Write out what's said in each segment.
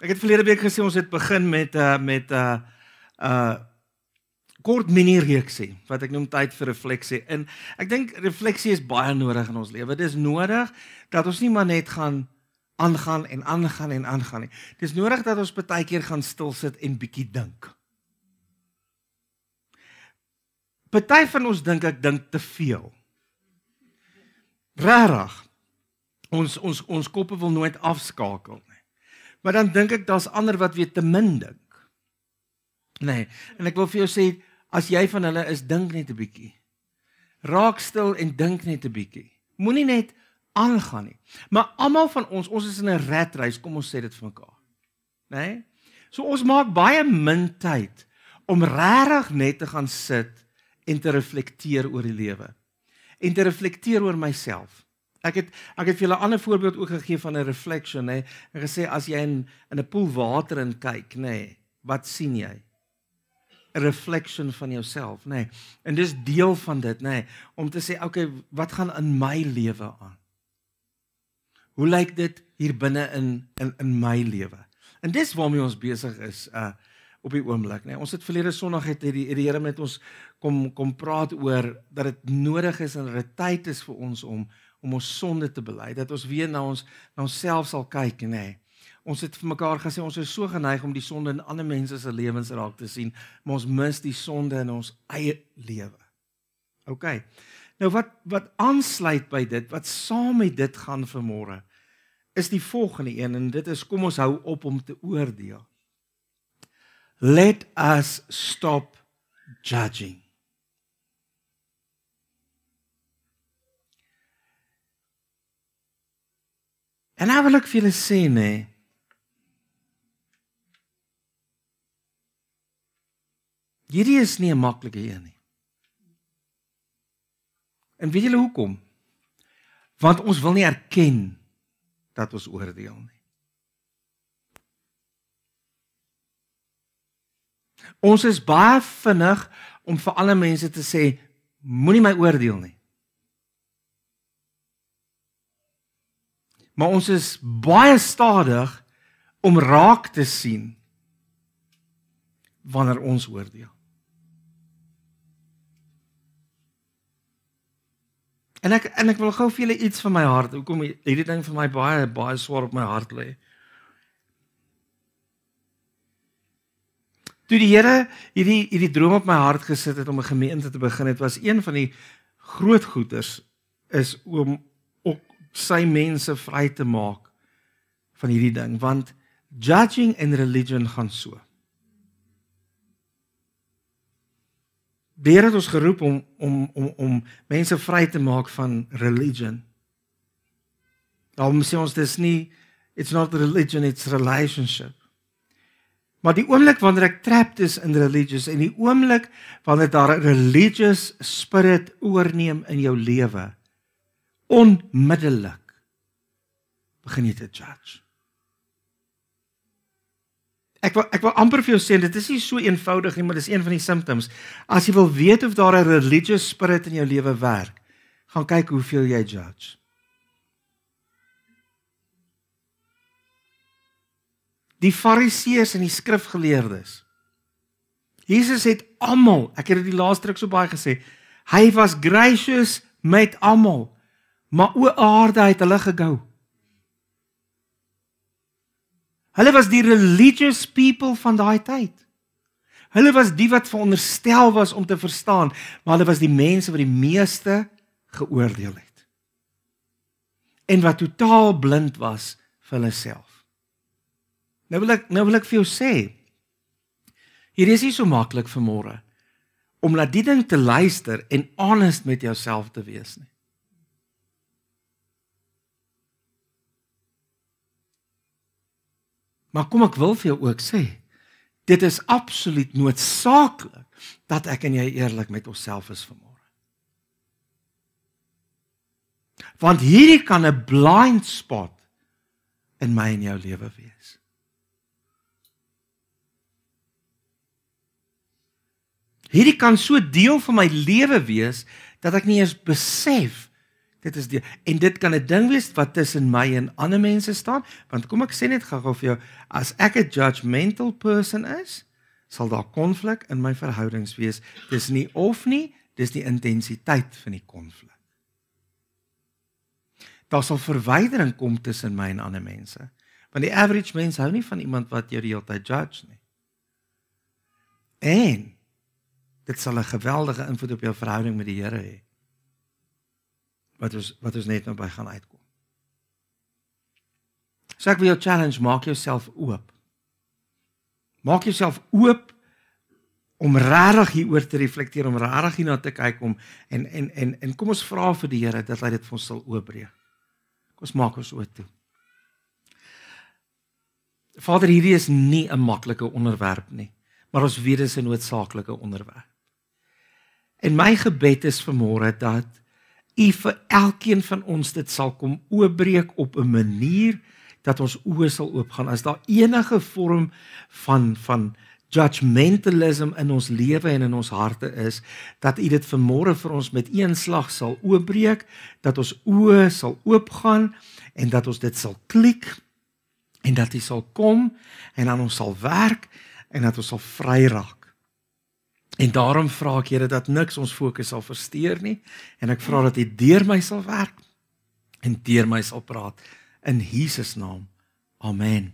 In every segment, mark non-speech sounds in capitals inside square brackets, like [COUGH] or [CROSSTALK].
Ek het verlede week gesê ons het begin met 'n uh, eh, met 'n uh, eh, uh, eh, kort mini reeksie wat ek noem tyd vir refleksie. En ek dink refleksie is baie nodig in ons lewe. Dit is nodig dat ons nie maar net gaan aangaan en aangaan en aangaan nie. Dit is nodig dat ons baie keer gaan stil sit en bietjie dink. Party van ons dink ek dink te veel. Regtig. Ons ons ons koppe wil nooit afskakel nie. Maar dan dink ek daar's ander wat weer te min dink. Nee, en ek wil vir jou sê as jy van hulle is, dink net 'n bietjie. Raak stil en dink net 'n bietjie. Moenie net aangaan nie. Maar almal van ons, ons is in 'n rat race, kom ons sê dit vir mekaar. Nê? Nee? So ons maak baie min tyd om regtig net te gaan sit en te reflekteer oor die lewe. En te reflekteer oor myself. Ek het ek het vir julle 'n ander voorbeeld ook gegee van 'n reflection, hè. Ek gesê as jy in in 'n poel water in kyk, nê, wat sien jy? 'n Reflection van jouself, nê. En dis deel van dit, nê, om te sê, okay, wat gaan in my lewe aan? Hoe lyk dit hier binne in in in my lewe? En dis waarmee ons besig is uh op die oomblik, nê. Ons het verlede Sondag het die die Here met ons kom kom praat oor dat dit nodig is en dat dit tyd is vir ons om om ons sonde te bely, dat ons weer na ons na onsself sal kyk, nê. Nee. Ons het vir mekaar gesê ons is so geneig om die sonde in ander mense se lewens raak te sien, maar ons mis die sonde in ons eie lewe. OK. Nou wat wat aansluit by dit, wat saam met dit gaan vanmôre, is die volgende een en dit is kom ons hou op om te oordeel. Let us stop judging. En nou wil ek vir julle sê nê. Nee, hierdie is nie 'n maklike een nie. En weet julle hoekom? Want ons wil nie erken dat ons oordeel nie. Ons is baie vinnig om vir alle mense te sê moenie my oordeel nie. maar ons is baie stadig om raak te sien wanneer ons oordeel. En ek en ek wil gou vir julle iets van my hart. Hoekom hierdie ding vir my baie baie swaar op my hart lê. Toe die Here hierdie hierdie droom op my hart gesit het om 'n gemeente te begin, dit was een van die groot goeders is om sy mense vry te maak van hierdie ding want judging and religion gaan so. Deur het ons geroep om om om om mense vry te maak van religion. Daarom sê ons dis nie it's not religion it's relationship. Maar die oomblik wanneer ek trapped is in religious en die oomblik wanneer daar 'n religious spirit oorneem in jou lewe onmiddellik begin jy te judge. Ek wil ek wil amper vir jou sê dit is nie so eenvoudig nie, maar dis een van die symptoms. As jy wil weet of daar 'n religious spirit in jou lewe werk, gaan kyk hoeveel jy judge. Die fariseërs en die skrifgeleerdes. Jesus het almal, ek het dit die laaste ruk so baie gesê, hy was gracious met almal maar o aarde het hulle gegou. Hulle was die religious people van daai tyd. Hulle was die wat veronderstel was om te verstaan, maar hulle was die mense wat die meeste geoordeel het. En wat totaal blind was vir hulle self. Nou wil ek nou wil ek vir jou sê, hier is nie so maklik vir môre om laat die ding te luister en honest met jouself te wees nie. Maar kom ek wil vir jou ook sê, dit is absoluut noodsaaklik dat ek en jy eerlik met onsself is vanmôre. Want hierdie kan 'n blind spot in my en jou lewe wees. Hierdie kan so deel van my lewe wees dat ek nie eens besef Dit is die en dit kan 'n ding wees wat tussen my en ander mense staan, want kom ek sê net gou-gou vir jou, as ek 'n judgmental person is, sal daar konflik in my verhoudings wees. Dis nie of nie, dis die intensiteit van die konflik. Daar sal verwydering kom tussen my en ander mense, want die average mens hou nie van iemand wat jou die hele tyd judge nie. En dit sal 'n geweldige invloed op jou verhouding met die Here hê. He wat ons wat ons net nou by gaan uitkom. So ek wil jou challenge, maak jouself oop. Maak jouself oop om regtig hieroor te reflekteer, om regtig hierna te kyk om en en en en kom ons vra vir die Here dat hy dit vir ons sal oopbreek. Kom ons maak ons oop toe. Vader, hierdie is nie 'n maklike onderwerp nie, maar ons weet dis 'n noodsaaklike onderwerp. En my gebed is vanmôre dat u vir elkeen van ons dit sal kom oopbreek op 'n manier dat ons oë sal oopgaan as daar enige vorm van van judgmentalism in ons lewe en in ons harte is dat u dit vanmôre vir ons met een slag sal oopbreek dat ons oë sal oopgaan en dat ons dit sal klik en dat u sal kom en aan ons sal werk en dat ons sal vry raak En daarom vra ek Here dat niks ons fokus sal versteur nie en ek vra dat U deur my sal werk en deur my sal praat in Jesus naam. Amen.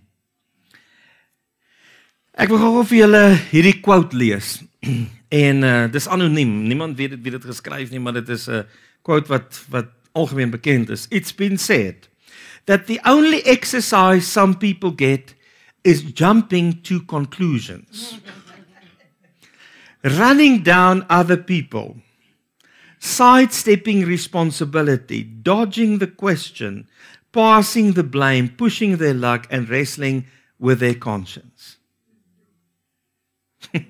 Ek wil gou vir julle hierdie quote lees. [CLEARS THROAT] En uh, dis anoniem. Niemand weet dit wie dit geskryf nie, maar dit is 'n eh, quote wat wat algemeen bekend is. It's been said that the only exercise some people get is jumping to conclusions. Ja running down other people, sidestepping responsibility, dodging the question, passing the blame, pushing their luck, and wrestling with their conscience. [LAUGHS]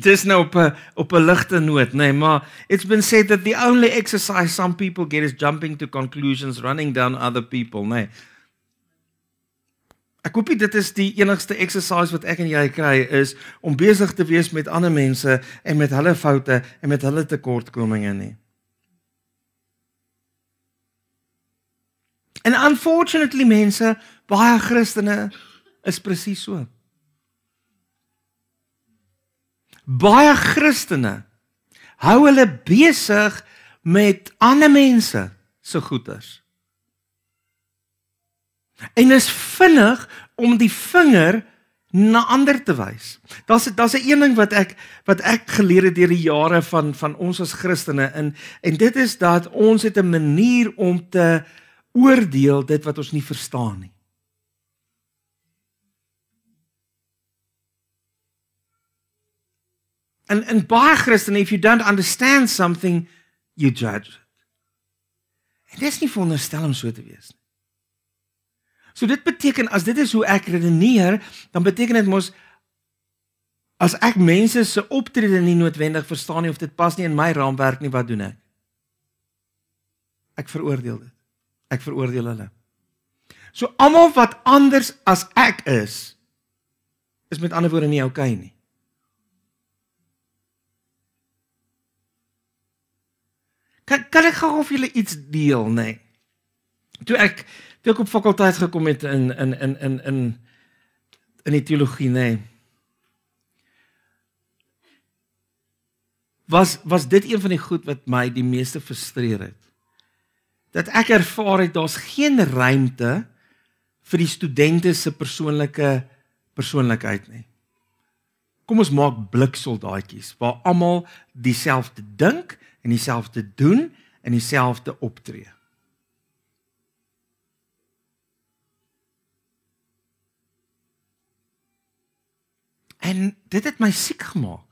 Dis nou op 'n op 'n ligte noot, nê, nee, maar it's been said that the only exercise some people get is jumping to conclusions, running down other people, nê. Nee. Ek hoop dit is die enigste exercise wat ek en jy kry is om besig te wees met ander mense en met hulle foute en met hulle tekortkominge nie. And unfortunately mense, baie Christene is presies so. Baie Christene hou hulle besig met ander mense se so goeders. En is vinnig om die vinger na ander te wys. Daar's daar's 'n een ding wat ek wat ek geleer het deur die jare van van ons as Christene in en dit is dat ons het 'n manier om te oordeel dit wat ons nie verstaan nie. En en baie Christene if you don't understand something you judge it. En dit is nie veronderstel om so te wees nie. So dit beteken as dit is hoe ek redeneer, dan beteken dit mos as ek mense se optrede nie noodwendig verstaan nie of dit pas nie in my raamwerk nie, wat doen ek? Ek veroordeel dit. Ek veroordeel hulle. So almal wat anders as ek is, is met ander woorde nie okay nie. Kan kan ek gou of julle iets deel, nê? Nee. Toe ek toe ek op fakulteit gekom het in in in in in in die teologie nê. Nee. Was was dit een van die goed wat my die meeste frustreer het? Dat ek ervaar het daar's geen ruimte vir die studente se persoonlike persoonlikheid nie. Kom ons maak bliksoldaatjies waar almal dieselfde dink en dieselfde doen en dieselfde optree. En dit het my siek gemaak.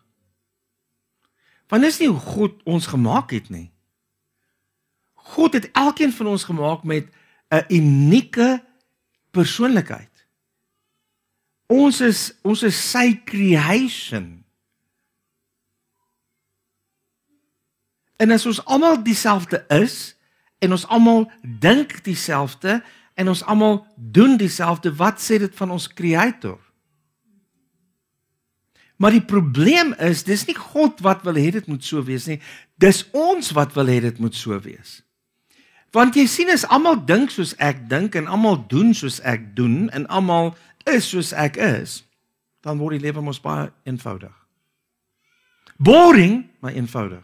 Want dis nie hoe God ons gemaak het nie. God het elkeen van ons gemaak met 'n unieke persoonlikheid. Ons is ons is sy creation. En as ons almal dieselfde is en ons almal dink dieselfde en ons almal doen dieselfde, wat sê dit van ons creator? Maar die probleem is, dis nie God wat wil hê dit moet so wees nie. Dis ons wat wil hê dit moet so wees. Want jy sien as almal dink soos ek dink en almal doen soos ek doen en almal is soos ek is, dan word die lewe mos baie eenvoudig. Boring, maar eenvoudig.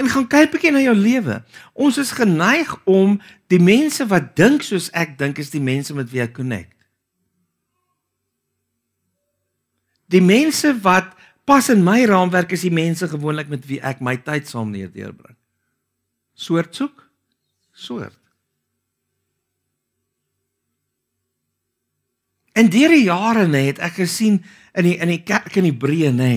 en gaan kyk 'n bietjie na jou lewe. Ons is geneig om die mense wat dink soos ek dink is die mense met wie ek connect. Die mense wat pas in my raamwerk is die mense gewoonlik met wie ek my tyd saam deurbring. Soort soek, soort. En deur die jare nê het ek gesien in die in die kerk in Hebreë nê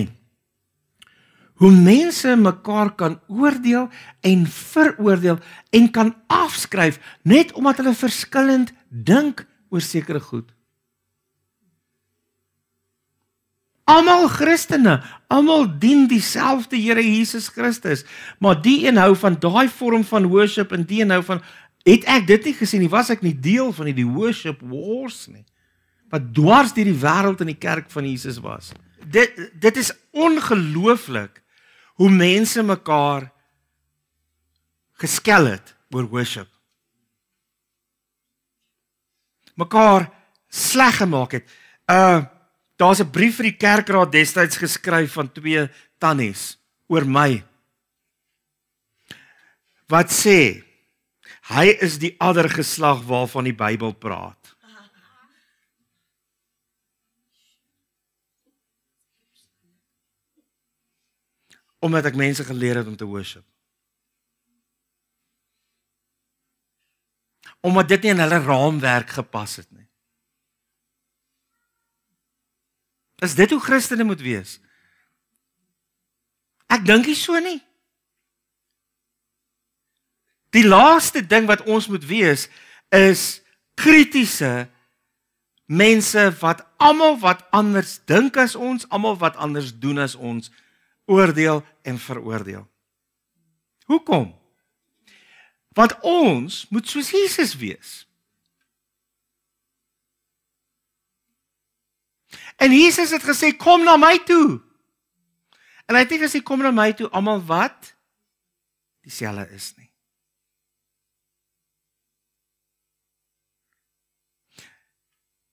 hoe mense mekaar kan oordeel en veroordeel en kan afskryf net omdat hulle verskillend dink oor sekere goed. Almal Christene, almal dien dieselfde Here Jesus Christus, maar die een hou van daai vorm van worship en die een hou van het ek dit nie gesien nie, was ek nie deel van hierdie worship wars nie. Wat dwars deur die wêreld in die kerk van Jesus was. Dit dit is ongelooflik hoe mense mekaar geskel het oor worship. Mekaar sleg gemaak het. Uh daar's 'n brief vir die kerkraad destyds geskryf van twee tannies oor my. Wat sê? Hy is die ander geslag waarvan die Bybel praat. omdat ek mense geleer het om te worship. Omdat dit nie in hulle raamwerk gepas het nie. Is dit hoe Christene moet wees? Ek dink nie so nie. Die laaste ding wat ons moet wees is kritiese mense wat almal wat anders dink as ons, almal wat anders doen as ons oordeel en veroordeel. Hoekom? Want ons moet soos Jesus wees. En Jesus het gesê kom na my toe. En hy het nie gesê kom na my toe almal wat dieselfde is nie.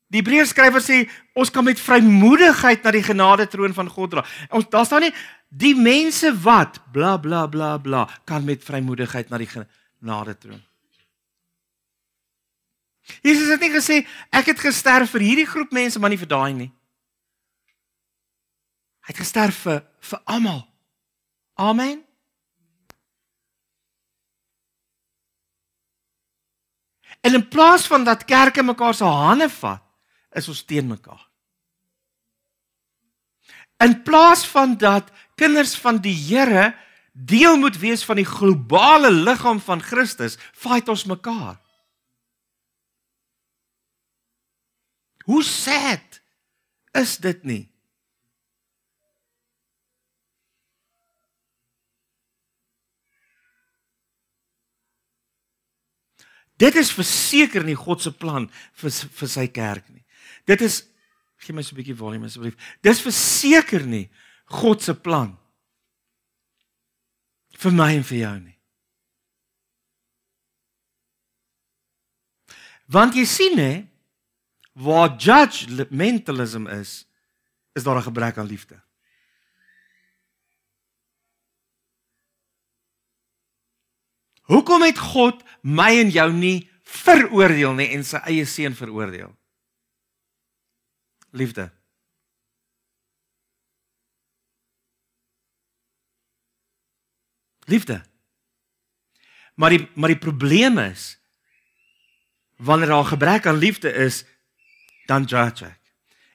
Die Hebreërs skrywer sê ons kan met vrymoedigheid na die genade troon van God dra. Ons daar staan nie die mense wat bla bla bla bla kan met vrymoedigheid na die genade troon. Jesus het nie gesê ek het gesterf vir hierdie groep mense maar nie vir daai nie. Hy het gesterf vir vir almal. Amen. En in plaas van dat kerke mekaar se hande vat, is ons teen mekaar. In plaas van dat kinders van die Here deel moet wees van die globale liggaam van Christus, fight ons mekaar. Hoe sad is dit nie? Dit is verseker nie God se plan vir vir sy kerk nie. Dit is gee my so 'n bietjie volume asseblief. Dis verseker nie God se plan vir my en vir jou nie. Want jy sien hè, waar judgmentalism is, is daar 'n gebrek aan liefde. Hoekom het God my en jou nie veroordeel nie en sy eie seun veroordeel? Liefde. liefde. Maar die maar die probleem is wanneer daar 'n gebrek aan liefde is, dan judge ek.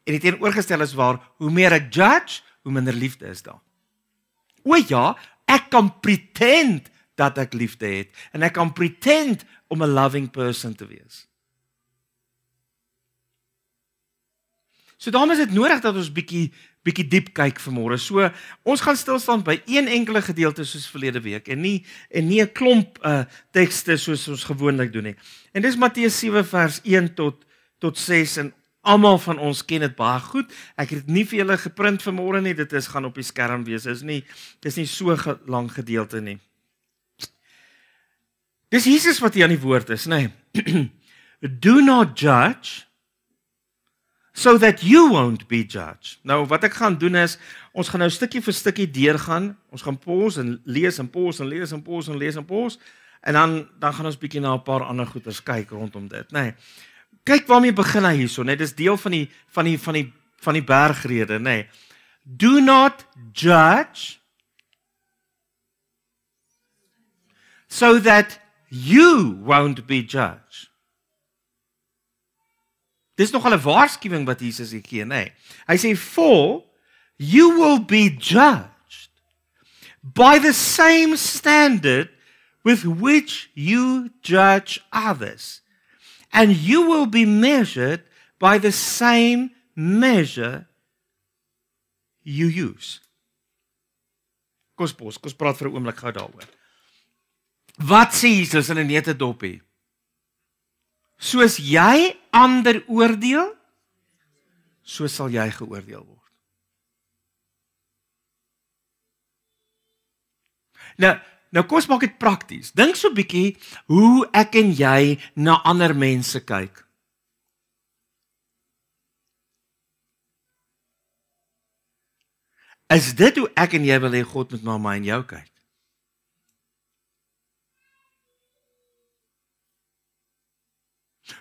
En dit teenoorgestel is waar hoe meer ek judge, hoe minder liefde is daar. O ja, ek kan pretend dat ek liefde het en ek kan pretend om 'n loving person te wees. So daarom is dit nodig dat ons bietjie bietjie diep kyk vanmôre. So, ons gaan stil staan by een enkele gedeelte soos verlede week en nie en nie 'n klomp uh tekste soos ons gewoonlik doen nie. En dis Matteus 7 vers 1 tot tot 6 en almal van ons ken dit baie goed. Ek het dit nie vir julle geprint vanmôre nie. Dit is gaan op die skerm wees. Dis nie dis nie so 'n ge, lang gedeelte nie. Dis Jesus wat hier aan die woord is, nê. Nee. [CLEARS THROAT] Do not judge so that you won't be judged. Nou wat ek gaan doen is ons gaan nou stukkie vir stukkie deurgaan. Ons gaan pause en lees en pause en lees en pause en lees en pause en dan dan gaan ons bietjie na 'n paar ander goeters kyk rondom dit, nê. Nee, kyk waarmee begin hy hierso, nê. Nee, dis deel van die van die van die van die bergrede, nê. Nee. Do not judge so that you won't be judged. Dis nog al 'n waarskuwing wat Jesus hier gee, nê. Hy sê for you will be judged by the same standard with which you judge others and you will be measured by the same measure you use. Kom ons kom ons praat vir 'n oomblik gou daaroor. Wat sê Jesus in 'n nette dop hier? Soos jy ander oordeel, so sal jy geoordeel word. Nou, nou kom ons maak dit prakties. Dink so 'n bietjie hoe ek en jy na ander mense kyk. Is dit hoe ek en jy wil hê God moet na my en jou kyk?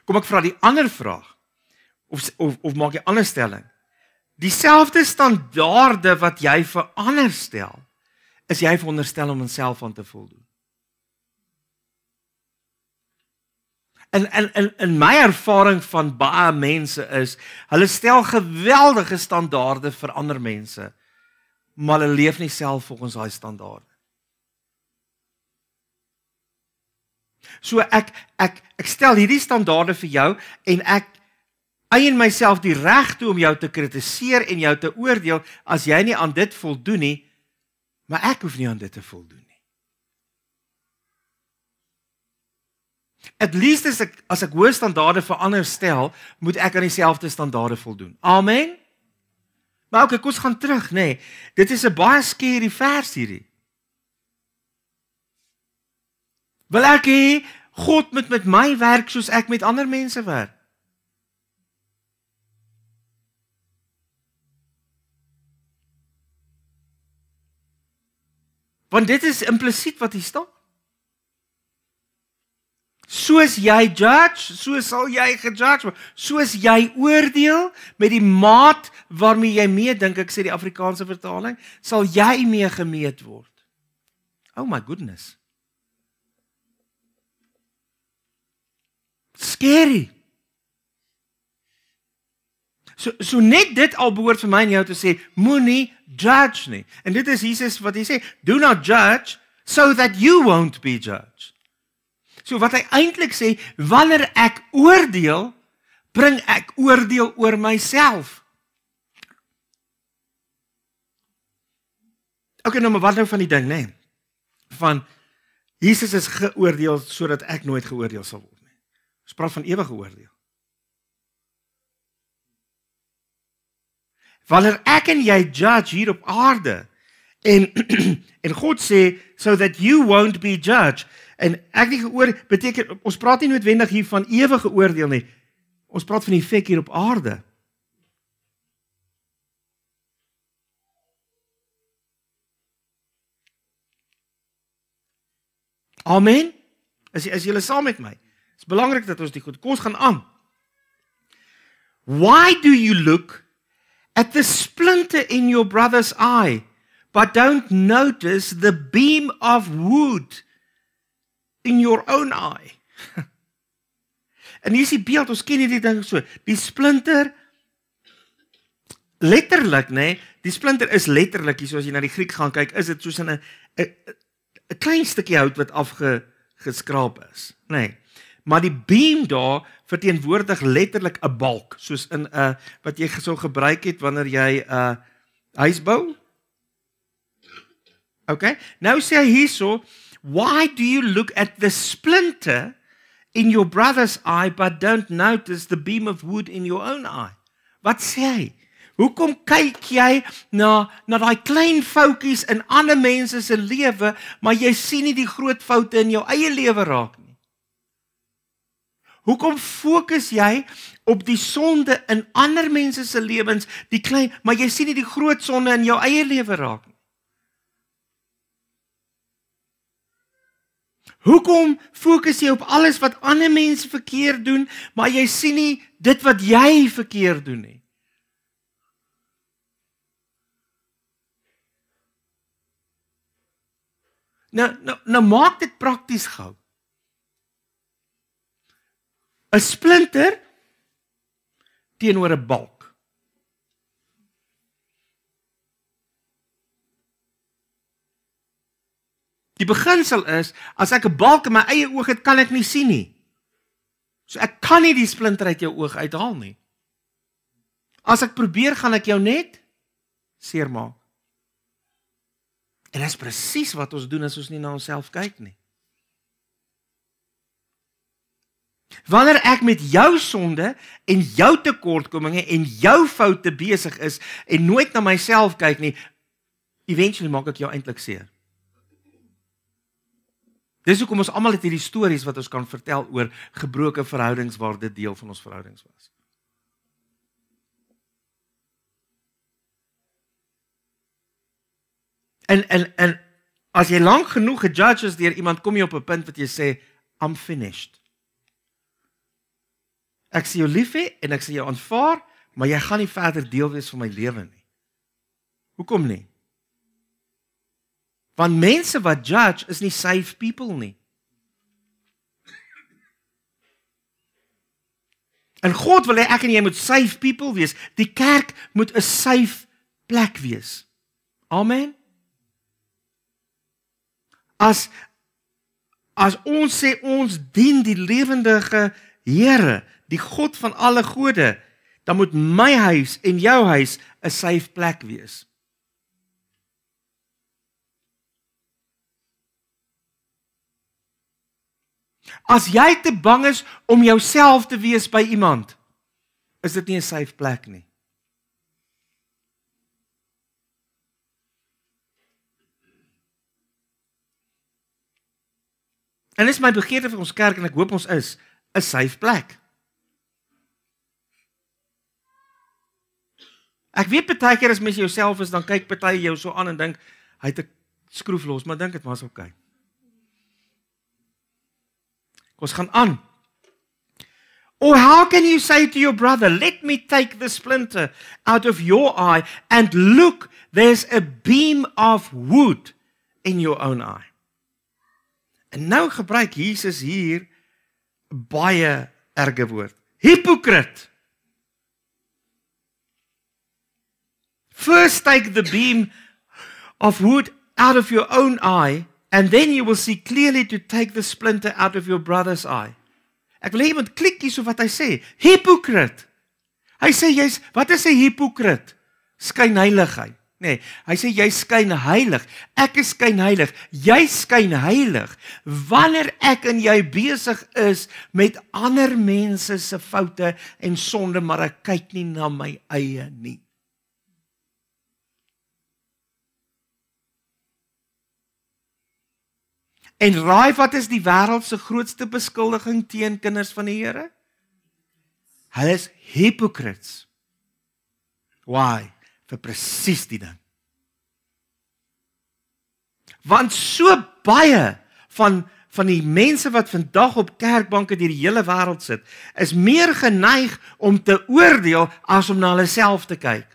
Kom ek vra die ander vraag. Of of, of maak jy ander stelling? Dieselfde standaarde wat jy vir ander stel, is jy veronderstel om onself aan te voldoen. En en en in my ervaring van baie mense is, hulle stel geweldige standaarde vir ander mense, maar hulle leef nie self volgens daai standaarde. So ek ek ek stel hierdie standaarde vir jou en ek eien myself die reg toe om jou te kritiseer en jou te oordeel as jy nie aan dit voldoen nie, maar ek hoef nie aan dit te voldoen nie. At least as ek as ek hoë standaarde vir ander stel, moet ek aan dieselfde standaarde voldoen. Amen. Maar ek okay, kos gaan terug, nê. Nee, dit is 'n baie skerry vers hierdie. Wil ek hê God moet met my werk soos ek met ander mense werk? Want dit is implisiet wat hier staan. Soos jy judge, so sal jy gejudge word. Soos jy oordeel met die maat waarmee jy mee dink, ek sê die Afrikaanse vertaling, sal jy mee gemeet word. Oh my goodness. scary. So so net dit al behoort vir my en jou te sê moenie judge nie. En dit is Jesus wat hy sê, do not judge so that you won't be judged. So wat hy eintlik sê, wanneer ek oordeel, bring ek oordeel oor myself. Okay, nou maar wat nou van die ding, né? Nee? Van Jesus is geoordeel sodat ek nooit geoordeel sal word. Ons praat van ewige oordeel. Wanneer ek en jy judge hier op aarde en [CLEARS THROAT] en God sê so that you won't be judged en ek dink oor beteken ons praat nie noodwendig hier van ewige oordeel nie. Ons praat van die feit hier op aarde. Amen. As jy as jy is saam met my. Dit's belangrik dat ons dit goed. Kom ons gaan aan. Why do you look at the splinter in your brother's eye but don't notice the beam of wood in your own eye? [LAUGHS] en hier is die beeld, ons ken hierdie ding so. Die splinter letterlik, nê? Nee, die splinter is letterlik, hier so as jy na die Griek gaan kyk, is dit soos 'n 'n 'n klein stukkie hout wat afge geskraap is, nê? Nee maar die beam daar verteenwoordig letterlik 'n balk soos in 'n uh, wat jy gesou gebruik het wanneer jy 'n uh, huis bou. OK? Nou sê hy hierso, "Why do you look at the splinter in your brother's eye but don't notice the beam of wood in your own eye?" Wat sê hy? Hoekom kyk jy na na daai klein foutjies in ander mense se lewe, maar jy sien nie die groot foute in jou eie lewe raak nie? Hoekom fokus jy op die sonde in ander mense se lewens, die klein, maar jy sien nie die groot sonde in jou eie lewe raak nie? Hoekom fokus jy op alles wat ander mense verkeerd doen, maar jy sien nie dit wat jy verkeerd doen nie? Nou, nou, nou maak dit prakties gou. 'n splinter teenoor 'n balk. Die beginsel is as ek 'n balk in my eie oog het, kan ek nie sien nie. So ek kan nie die splinter uit jou oog uithaal nie. As ek probeer gaan ek jou net seermaak. En dit is presies wat ons doen as ons nie na onsself kyk nie. Wanneer ek met jou sonde en jou tekortkominge en jou foute besig is en nooit na myself kyk nie, eventually maak ek jou eintlik seer. Dis hoekom ons almal het hierdie stories wat ons kan vertel oor gebroke verhoudings waar dit deel van ons verhoudings was. En en en as jy lank genoeg gejudge is deur iemand, kom jy op 'n punt wat jy sê I'm finished. Ek sien jou lief hê en ek sien jou aanvaar, maar jy gaan nie verder deel wees van my lewe nie. Hoekom nie? Want mense wat judge is nie safe people nie. En God wil hê ek en jy moet safe people wees. Die kerk moet 'n safe plek wees. Amen. As as ons sê ons dien die lewendige Here, die God van alle gode, dan moet my huis en jou huis 'n safe plek wees. As jy te bang is om jouself te wees by iemand, is dit nie 'n safe plek nie. En dis my begeerte vir ons kerk en ek hoop ons is 'n safe plek. Ek weet baie keer as mens jouself is dan kyk party jou so aan en dink hy het 'n skroef los, maar dink dit was oukei. Okay. Ons gaan aan. Or how can you say to your brother, let me take the splinter out of your eye and look there's a beam of wood in your own eye. En nou gebruik Jesus hier baie erge woord. Hipokrite. First take the beam of wood out of your own eye and then you will see clearly to take the splinter out of your brother's eye. Ek wil hê moet klik hierso wat hy sê. Hipokrit. Hy sê jy's wat is 'n hipokrit? Skyn heiligheid. Nee, hy sê jy skyn heilig. Ek is skyn heilig. Jy skyn heilig wanneer ek en jy besig is met ander mense se foute en sonde, maar ek kyk nie na my eie nie. En raai wat is die wêreld se grootste beskuldiging teen kinders van die Here? Hulle is hypocrites. Why? Vir presies die ding. Want so baie van van die mense wat vandag op kerkbanke deur die hele wêreld sit, is meer geneig om te oordeel as om na hulle self te kyk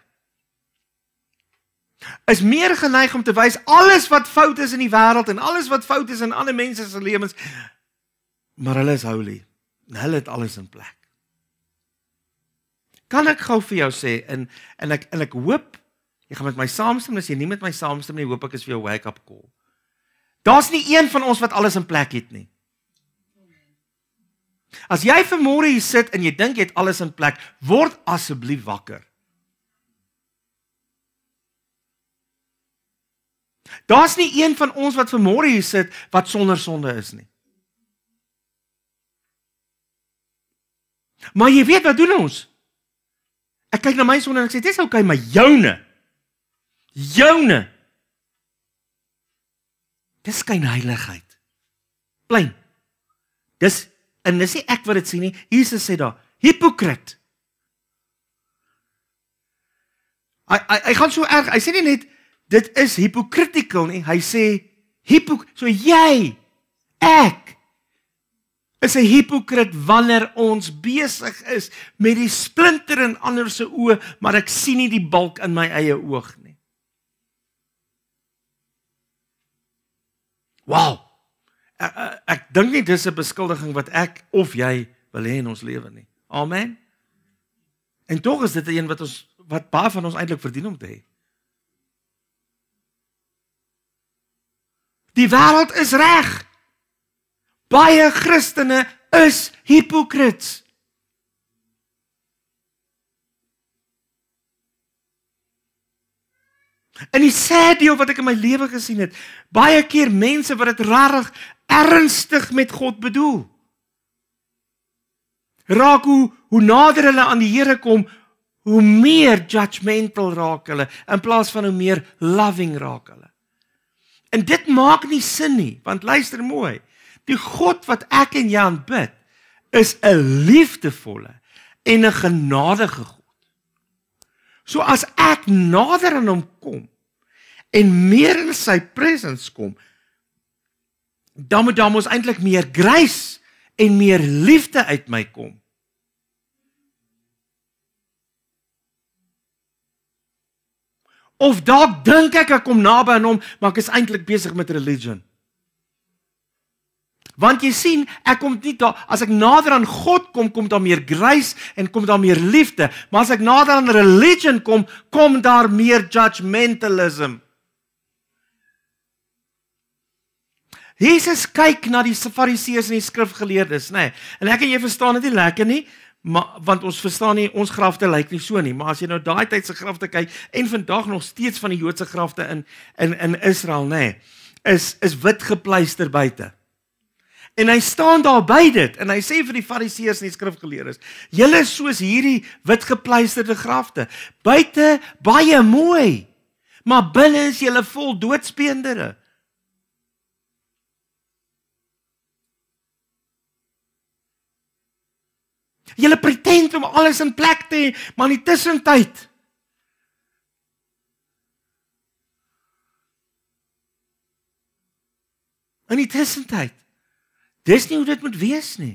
is meer geneig om te wys alles wat fout is in die wêreld en alles wat fout is in ander mense se lewens maar hulle is holy en hulle het alles in plek kan ek gou vir jou sê in en, en ek en ek hoop jy gaan met my saamstem as jy nie met my saamstem nie hoop ek is vir jou wake up call daar's nie een van ons wat alles in plek het nie as jy vermoere hier sit en jy dink jy het alles in plek word asseblief wakker Daar's nie een van ons wat vanmôre hier sit wat sonder sonde is nie. Maar jy weet wat doen ons? Ek kyk na my sonde en ek sê dis oukei, okay, maar joune. Joune. Dis geen heiligheid. Plain. Dis en dis nie ek wat dit sien nie. Jesus sê daar, hipokrit. Hy hy hy gaan so erg. Hy sê nie net dit is hypocritical nie. Hy sê hipo so jy ek is 'n hipokrit wanneer ons besig is met die splinter in ander se oë, maar ek sien nie die balk in my eie oog nie. Wow. Ek, eh, eh, ek dink nie dis 'n beskuldiging wat ek of jy wil hê in ons lewe nie. Amen. En tog is dit een wat ons wat baie van ons eintlik verdien om te hê. Die wêreld is reg. Baie Christene is hipokrits. En die sad deel wat ek in my lewe gesien het, baie keer mense wat dit regtig ernstig met God bedoel. Raak hoe hoe nader hulle aan die Here kom, hoe meer judgmental raak hulle in plaas van hoe meer loving raak hulle. En dit maak nie sin nie, want luister mooi. Die God wat ek en jy aanbid, is 'n liefdevolle en 'n genadige God. So as ek nader aan hom kom en meer in sy presence kom, dan moet daar mos eintlik meer grace en meer liefde uit my kom. Of dalk dink ek ek kom naby aan hom, maar ek is eintlik besig met religion. Want jy sien, ek kom nie daar as ek nader aan God kom, kom daar meer grace en kom daar meer liefde, maar as ek nader aan religion kom, kom daar meer judgmentalism. Jesus kyk na die fariseërs en die skrifgeleerdes, nê? Nee, en ek en jy verstaan dit nie lekker nie. Maar want ons verstaan nie ons grafte lyk nie so nie, maar as jy nou daai tyd se grafte kyk en vandag nog steeds van die Joodse grafte in in in Israel nê, nee, is is wit gepleister buite. En hy staan daar by dit en hy sê vir die Fariseërs en die skrifgeleerdes: "Julle is soos hierdie wit gepleisterde grafte, buite baie mooi, maar binne is julle vol doodsbeendere." Julle pretent om alles in plek te hê, maar in die tussentyd In die tussentyd. Dis nie hoe dit moet wees nie.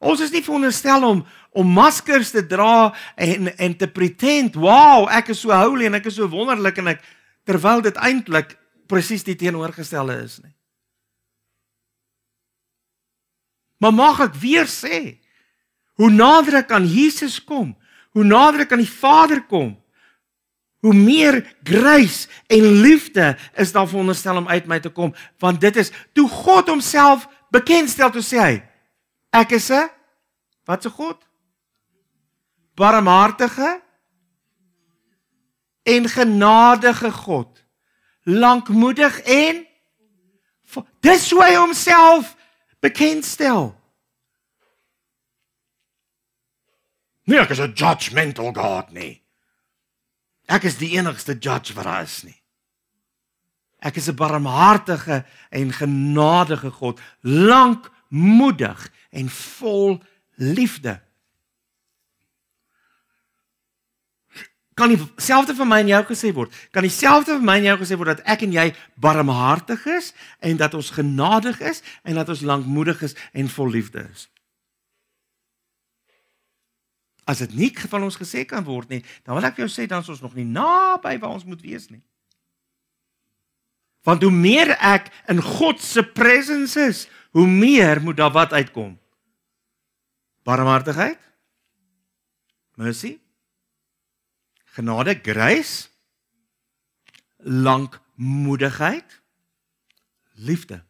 Ons is nie veronderstel om om maskers te dra en en te pretent, "Wow, ek is so holy en ek is so wonderlik en ek" terwyl dit eintlik presies die teenoorgestelde is nie. Maar mag ek weer sê, Hoe nader ek aan Jesus kom, hoe nader ek aan die Vader kom, hoe meer grace en liefde is daar veronderstel om uit my te kom, want dit is toe God homself bekendstel toe sê hy, ek is 'n wat se God? Barmhartige en genadige God, lankmoedig en dis hoe hy homself bekendstel. Nee, ek is 'n judgmental God nie. Ek is die enigste judge wat daar is nie. Ek is 'n barmhartige en genadige God, lankmoedig en vol liefde. Kan dieselfde vir my en jou gesê word? Kan dieselfde vir my en jou gesê word dat ek en jy barmhartig is en dat ons genadig is en dat ons lankmoedig is en vol liefde is? As dit nie van ons gesê kan word nie, dan wil ek vir jou sê dan is ons nog nie naby waar ons moet wees nie. Want hoe meer ek in God se presence is, hoe meer moet daar wat uitkom. Barmhartigheid? Mercy? Genade, grace? Lankmoedigheid? Liefde?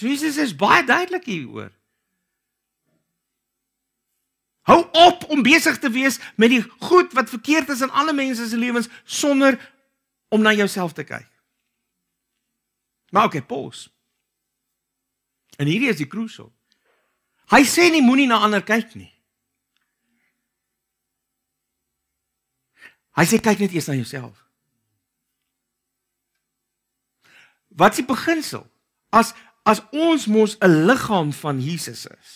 Jesus is baie duidelik hieroor. Hou op om besig te wees met die goed wat verkeerd is in alle mense se lewens sonder om na jouself te kyk. Maar okay, pos. En hierdie is die krusial. Hy sê nie moenie na ander kyk nie. Hy sê kyk net eers na jouself. Wat is die beginsel? As As ons mos 'n liggaam van Jesus is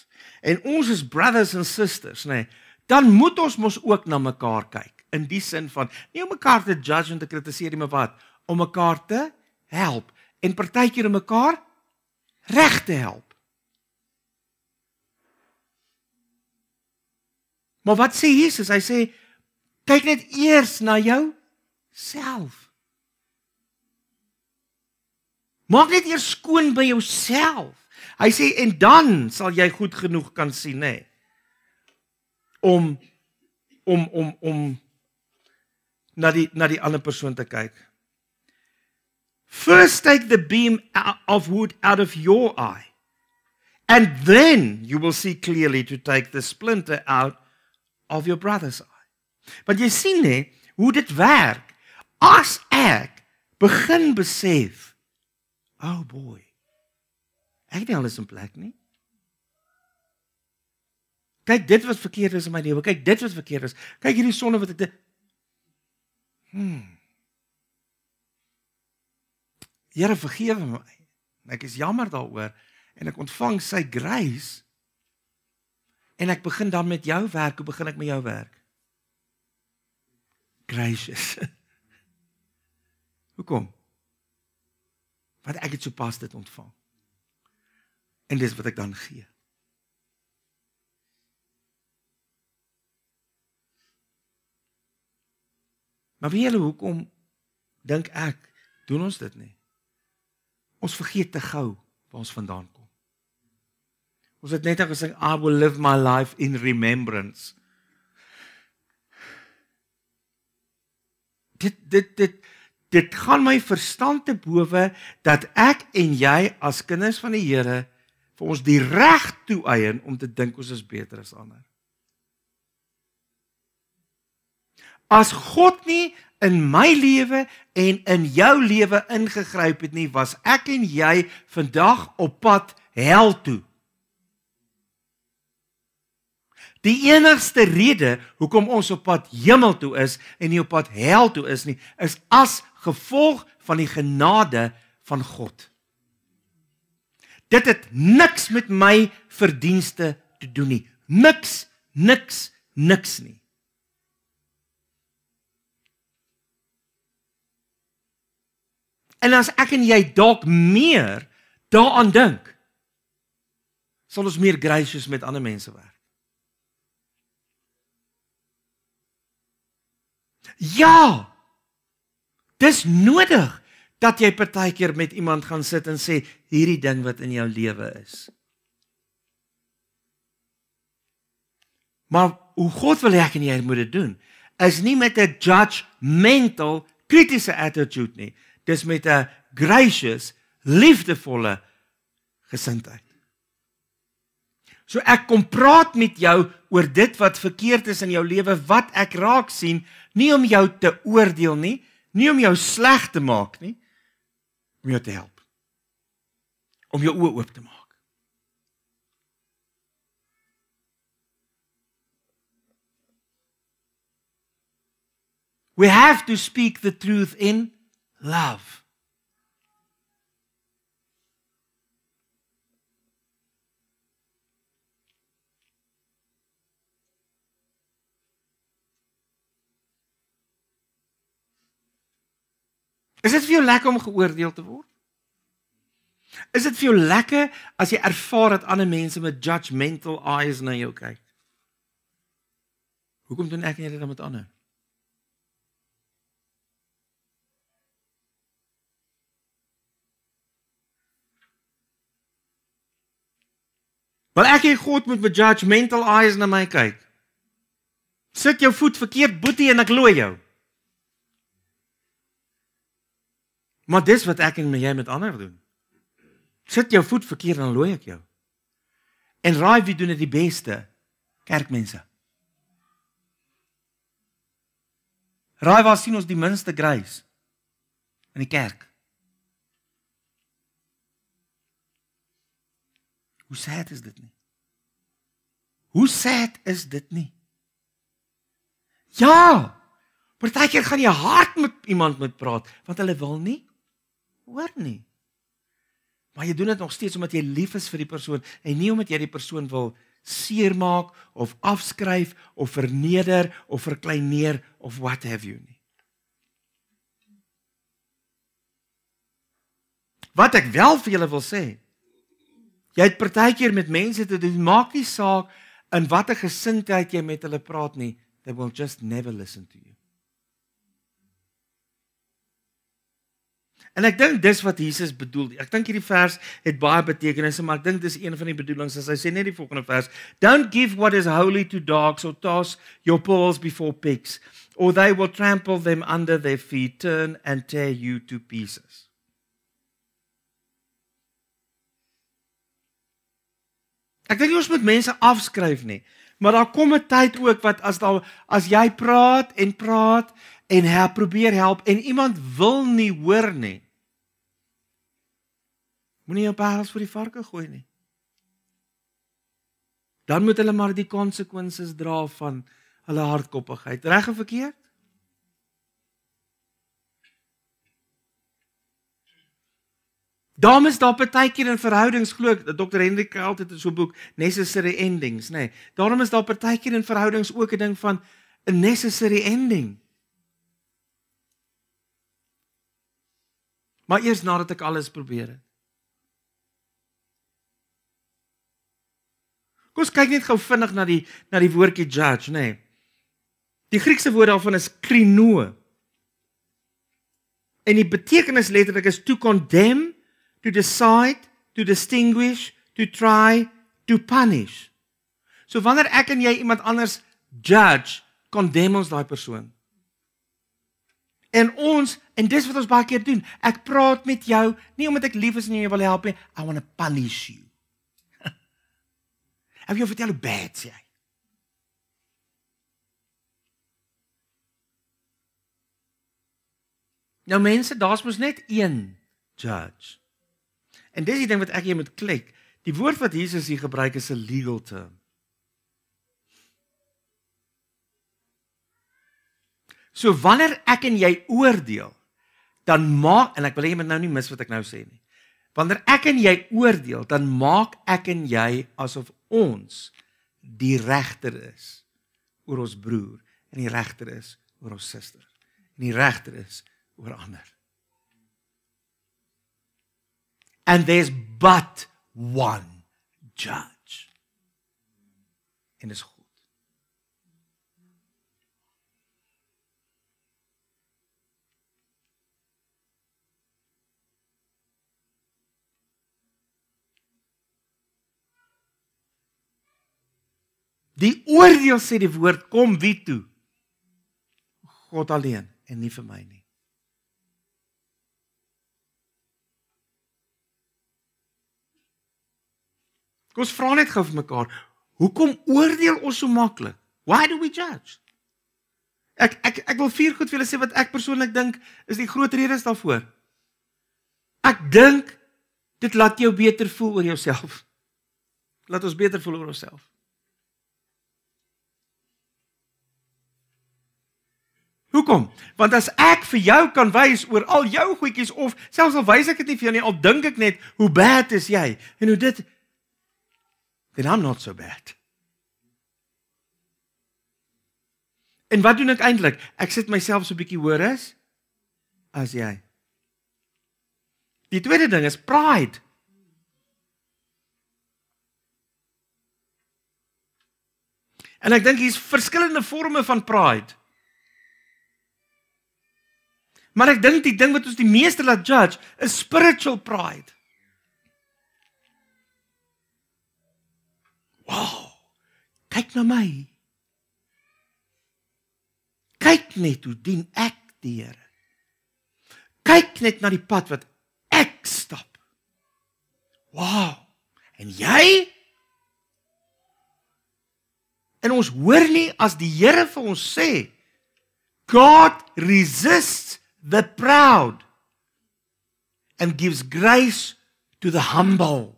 en ons is brothers and sisters, nê, nee, dan moet ons mos ook na mekaar kyk in die sin van nie om mekaar te judge en te kritiseer nie, maar wat? Om mekaar te help en partykeer om mekaar reg te help. Maar wat sê Jesus? Hy sê kyk net eers na jou self. Maak net eers skoon by jouself. Hy sê en dan sal jy goed genoeg kan sien, nê? Nee, om om om om na die na die ander persoon te kyk. First take the beam of wood out of your eye. And then you will see clearly to take the splinter out of your brother's eye. Want jy sien nê hoe dit werk. As ek begin besef Oh boy. Ek het nie alles in plek nie. Kyk, dit was verkeerd is in my lewe. Kyk, dit was verkeerd is. Kyk hierdie sonde wat ek het. Hmm. Here vergewe my. Ek is jammer daaroor en ek ontvang sy grace. En ek begin dan met jou werk. Hoe begin ek met jou werk? Gracious. [LAUGHS] Hoekom? want ek het sopas dit ontvang. En dis wat ek dan gee. Maar weet julle hoekom dink ek doen ons dit nie? Ons vergeet te gou waar ons vandaan kom. Ons het net gesê I will live my life in remembrance. Dit dit dit dit gaan my verstand te bowe dat ek en jy as kinders van die Here vir ons die reg toeëien om te dink ons is beter as ander. As God nie in my lewe en in jou lewe ingegryp het nie, was ek en jy vandag op pad hel toe. Die enigste rede hoekom ons op pad hemel toe is en nie op pad hel toe is nie, is as gevolg van die genade van God. Dit het niks met my verdienste te doen nie. Niks, niks, niks nie. En as ek en jy dalk meer daaraan dink, sal ons meer gracious met ander mense werk. Ja, Dis nodig dat jy partykeer met iemand gaan sit en sê hierdie ding wat in jou lewe is. Maar hoe God wil hê jy moet dit doen is nie met 'n judgmental kritiese attitude nie. Dis met 'n gracious, liefdevolle gesindheid. So ek kom praat met jou oor dit wat verkeerd is in jou lewe, wat ek raak sien, nie om jou te oordeel nie, Nie om jou sleg te maak nie, om jou te help. Om jou oë oop te maak. We have to speak the truth in love. Is dit vir jou lekker om geoordeel te word? Is dit vir jou lekker as jy ervaar dat ander mense met judgmental eyes na jou kyk? Hoekom doen ek nie dit dan met ander? Wil ek hê God moet met judgmental eyes na my kyk? Sit jou voet verkeerd, boetie, en ek looi jou. Maar dis wat ek en jy met ander doen. Sit jou voet verkeerd dan looi ek jou. En raai wie doen dit die beste? Kerkmense. Raai waar sien ons die minste grys? In die kerk. Hoe sad is dit nie? Hoe sad is dit nie? Ja. Partykeer gaan jy hard met iemand met praat want hulle wil nie hoor nie. Maar jy doen dit nog steeds omdat jy lief is vir die persoon en nie omdat jy die persoon wil seermaak of afskryf of verneder of verkleineer of what have you nie. Wat ek wel vir julle wil sê, jy het partykeer met mense te doen, maak nie saak in watter gesindheid jy met hulle praat nie, they will just never listen to you. En ek dink dis wat Jesus bedoel. Ek dink hierdie vers het baie betekenisse, maar ek dink dis een van die bedoelings as hy sê net die volgende vers: Don't give what is holy to dogs or toss your pearls before pigs, or they will trample them under their feet turn and tear you to pieces. Ek dink ons moet mense afskryf nie, maar daar kom 'n tyd ook wat as daar as jy praat en praat en hy probeer help en iemand wil nie hoor nie. Moenie jou parels vir die varke gooi nie. Dan moet hulle maar die konsekwensies dra van hulle hardkoppigheid. Reg of verkeerd? Dames, daar partykeer in verhoudings glo ek, Dr. Hendrik Kelt het in so 'n boek Necessary Endings, nê. Nee, daarom is daar partykeer in verhoudings ook 'n ding van 'n necessary ending. Maar eers nadat ek alles probeer het. Kom ons kyk net gou vinnig na die na die woordjie judge, nê. Nee. Die Griekse woord daarvan is krino. En die betekenis letterlik is to condemn, to decide, to distinguish, to try, to punish. So wanneer ek en jy iemand anders judge, condemn ons daai persoon. En ons en dis wat ons baie keer doen. Ek praat met jou nie omdat ek lief is en jy wil help nie. I want to punish you. Heb jy vertel hoe bad sy hy? Nou mense, daar's mos net een judge. En dis die ding wat ek hier moet klik. Die woord wat Jesus hier gebruik is 'n legal term. So wanneer ek en jy oordeel, dan maak en ek wil hê jy moet nou nie mis wat ek nou sê nie. Wanneer ek en jy oordeel, dan maak ek en jy asof ons die regter is oor ons broer en die regter is oor ons suster en die regter is oor ander. And there's but one judge. En is Die oordeel sê die woord kom wie toe? God alleen en nie vir my nie. Ons vra net gou vir mekaar, hoekom oordeel ons so maklik? Why do we judge? Ek ek ek wil vir goed vir julle sê wat ek persoonlik dink is die groot redes daarvoor. Ek dink dit laat jou beter voel oor jouself. Laat ons beter voel oor onsself. Hoekom? Want as ek vir jou kan wys oor al jou goedjies of selfs al wys ek dit nie vir jou nie, al dink ek net hoe bad is jy en hoe dit then I'm not so bad. En wat doen ek eintlik? Ek sit myself so bietjie hoër as as jy. Die tweede ding is pride. En ek dink hier's verskillende forme van pride. Maar ek dink die ding wat ons die meeste laat judge is spiritual pride. Wow. Kyk na my. Kyk net hoe dien ek die Here. Kyk net na die pad wat ek stap. Wow. En jy? En ons hoor nie as die Here vir ons sê God resists the proud and gives grace to the humble.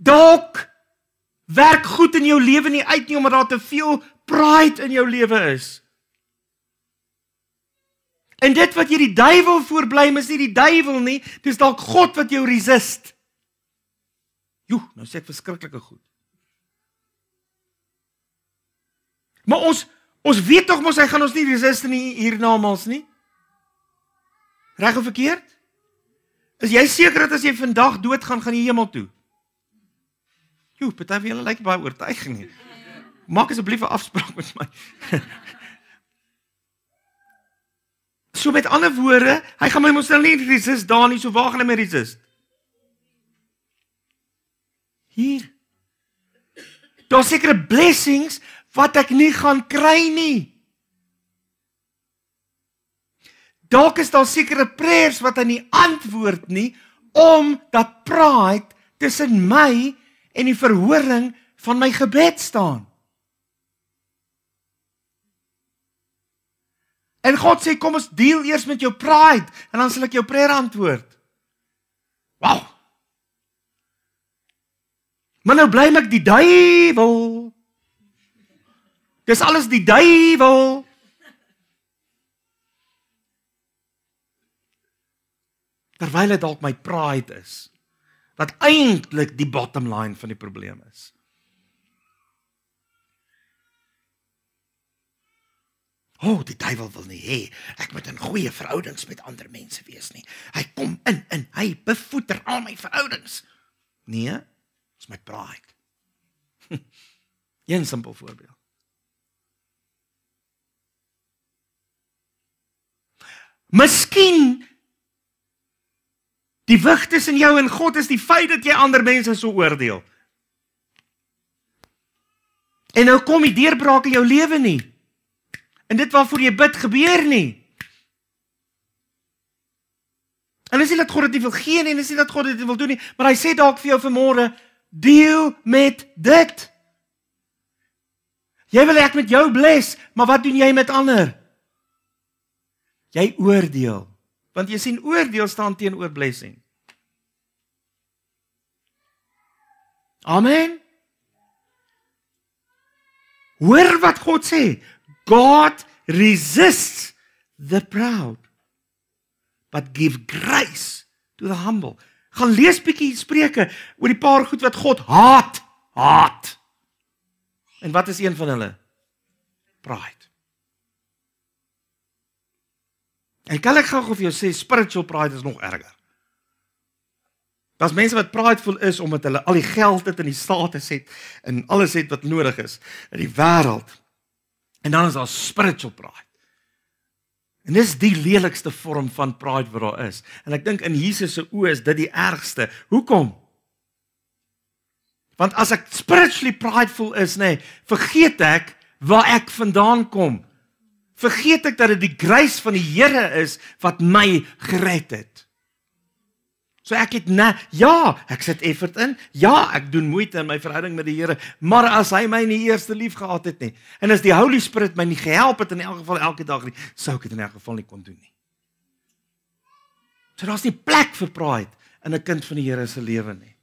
Dalk werk goed in jou lewe nie uit nie omdat daar te veel pride in jou lewe is. En dit wat jy die duiwel voorbly is nie die duiwel nie, dis dalk God wat jou resist. Joe, nou sê ek verskriklike goed. Maar ons ons weet tog mos hy gaan ons nie resist nie hiernamaals nie. Reg of verkeerd? Is jy seker dat as jy vandag dood gaan gaan jy hemel toe? Jo, party van julle lyk baie oortuig nie. Maak asseblief 'n afspraak met my. [LAUGHS] So met ander woorde, hy gaan my mos nou nie resist daar nie, so waar gaan hy my resist? Hier. Daar's sekere blessings wat ek nie gaan kry nie. Dalk is daar sekere prayers wat aan nie antwoord nie om dat pride tussen my en die verhoring van my gebed staan. En God sê kom ons deel eers met jou pride en dan sal ek jou prayer antwoord. Wow. Maar nou bly ek die duiwel. Dis alles die duiwel. Terwyl dit dalk my pride is wat eintlik die bottom line van die probleem is. O, oh, die duiwel wil nie hê ek moet in goeie verhoudings met ander mense wees nie. Hy kom in en hy bevoeter al my verhoudings. Nee, dis my pride. [LAUGHS] Een simpel voorbeeld. Miskien die wig tussen jou en God is die feit dat jy ander mense so oordeel. En nou kom die deurbraak in jou lewe nie. En dit waarvoor jy bid gebeur nie. En is nie dat God dit wil gee nie en is nie dat God dit wil doen nie, maar hy sê dalk vir jou vanmôre, deal met dit. Jy wil ek met jou bless, maar wat doen jy met ander? Jy oordeel. Want jy sien oordeel staan teenoor blessing. Amen. Hoor wat God sê. God resists the proud but give grace to the humble. Gaan lees bietjie Spreuke oor die paar goed wat God haat. Haat. En wat is een van hulle? Pride. En kan ek gou of jy sê spiritual pride is nog erger. Daar's mense wat prideful is omdat hulle al die geld het en die status het en alles het wat nodig is in die wêreld. En dan is daar spiritual pride. En dis die lelikste vorm van pride wat daar is. En ek dink in Jesus se oë is dit die ergste. Hoekom? Want as ek spiritually prideful is, nê, nee, vergeet ek waar ek vandaan kom vergeet ek dat dit die grys van die Here is wat my gered het. So ek het na, ja, ek sit effort in. Ja, ek doen moeite in my verhouding met die Here, maar as hy my nie eers lief gehad het nie en as die Holy Spirit my nie gehelp het in elk geval elke dag nie, sou ek dit in elk geval nie kon doen nie. So daar's nie plek vir pride in 'n kind van die Here se lewe nie.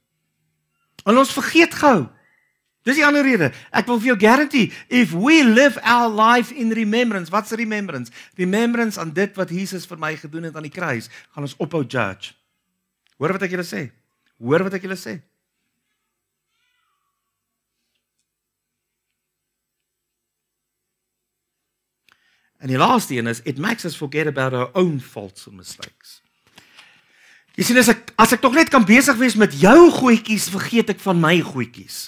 En ons vergeet gou. Dis die ander rede. Ek wil vir jou guarantee if we live our life in remembrance, what's remembrance? Remembrance aan dit wat Jesus vir my gedoen het aan die kruis, gaan ons ophou judge. Hoor wat ek julle sê. Hoor wat ek julle sê. En die laaste een is it makes us forget about our own faults and mistakes. Jy sien as ek as ek tog net kan besig wees met jou goetjies, vergeet ek van my goetjies.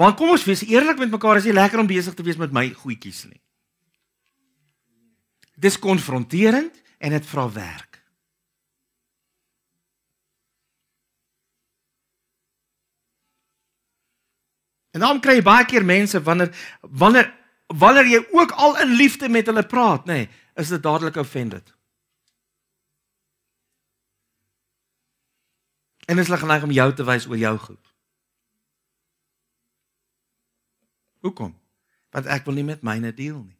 Want kom ons wees eerlik met mekaar, is nie lekker om besig te wees met my goedjies nie. Dis konfronterend en dit vra werk. En dan kry jy baie keer mense wanneer wanneer wanneer jy ook al in liefde met hulle praat, nê, nee, is dit dadelik offended. En is hulle geneig om jou te wys oor jou goed. Hoekom? Want ek wil nie met myne deel nie.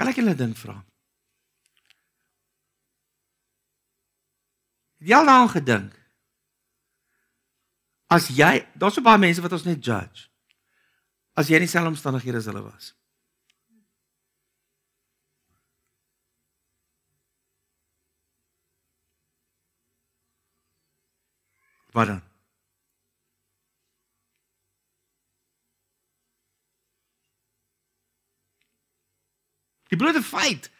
Kan ek julle ding vra? Het jy al daaraan gedink? As jy, daar's so baie mense wat ons net judge. As jy nie selfomstandighede as hulle was nie. Wat dan? Die blote feit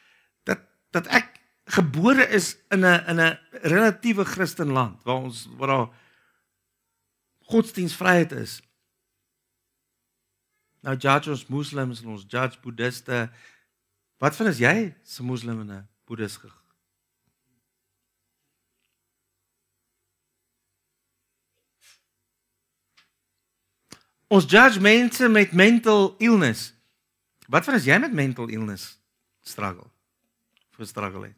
dat dat ek gebore is in 'n in 'n relatiewe Christen land waar ons waar daar godsdienstvryheid is. Nou judge ons moslems en ons judge boediste. Wat vind as jy 'n moslim en 'n boedis Ons judge mense met mental illness. Wat van as jy met mental illness struggle? Vir struggle het.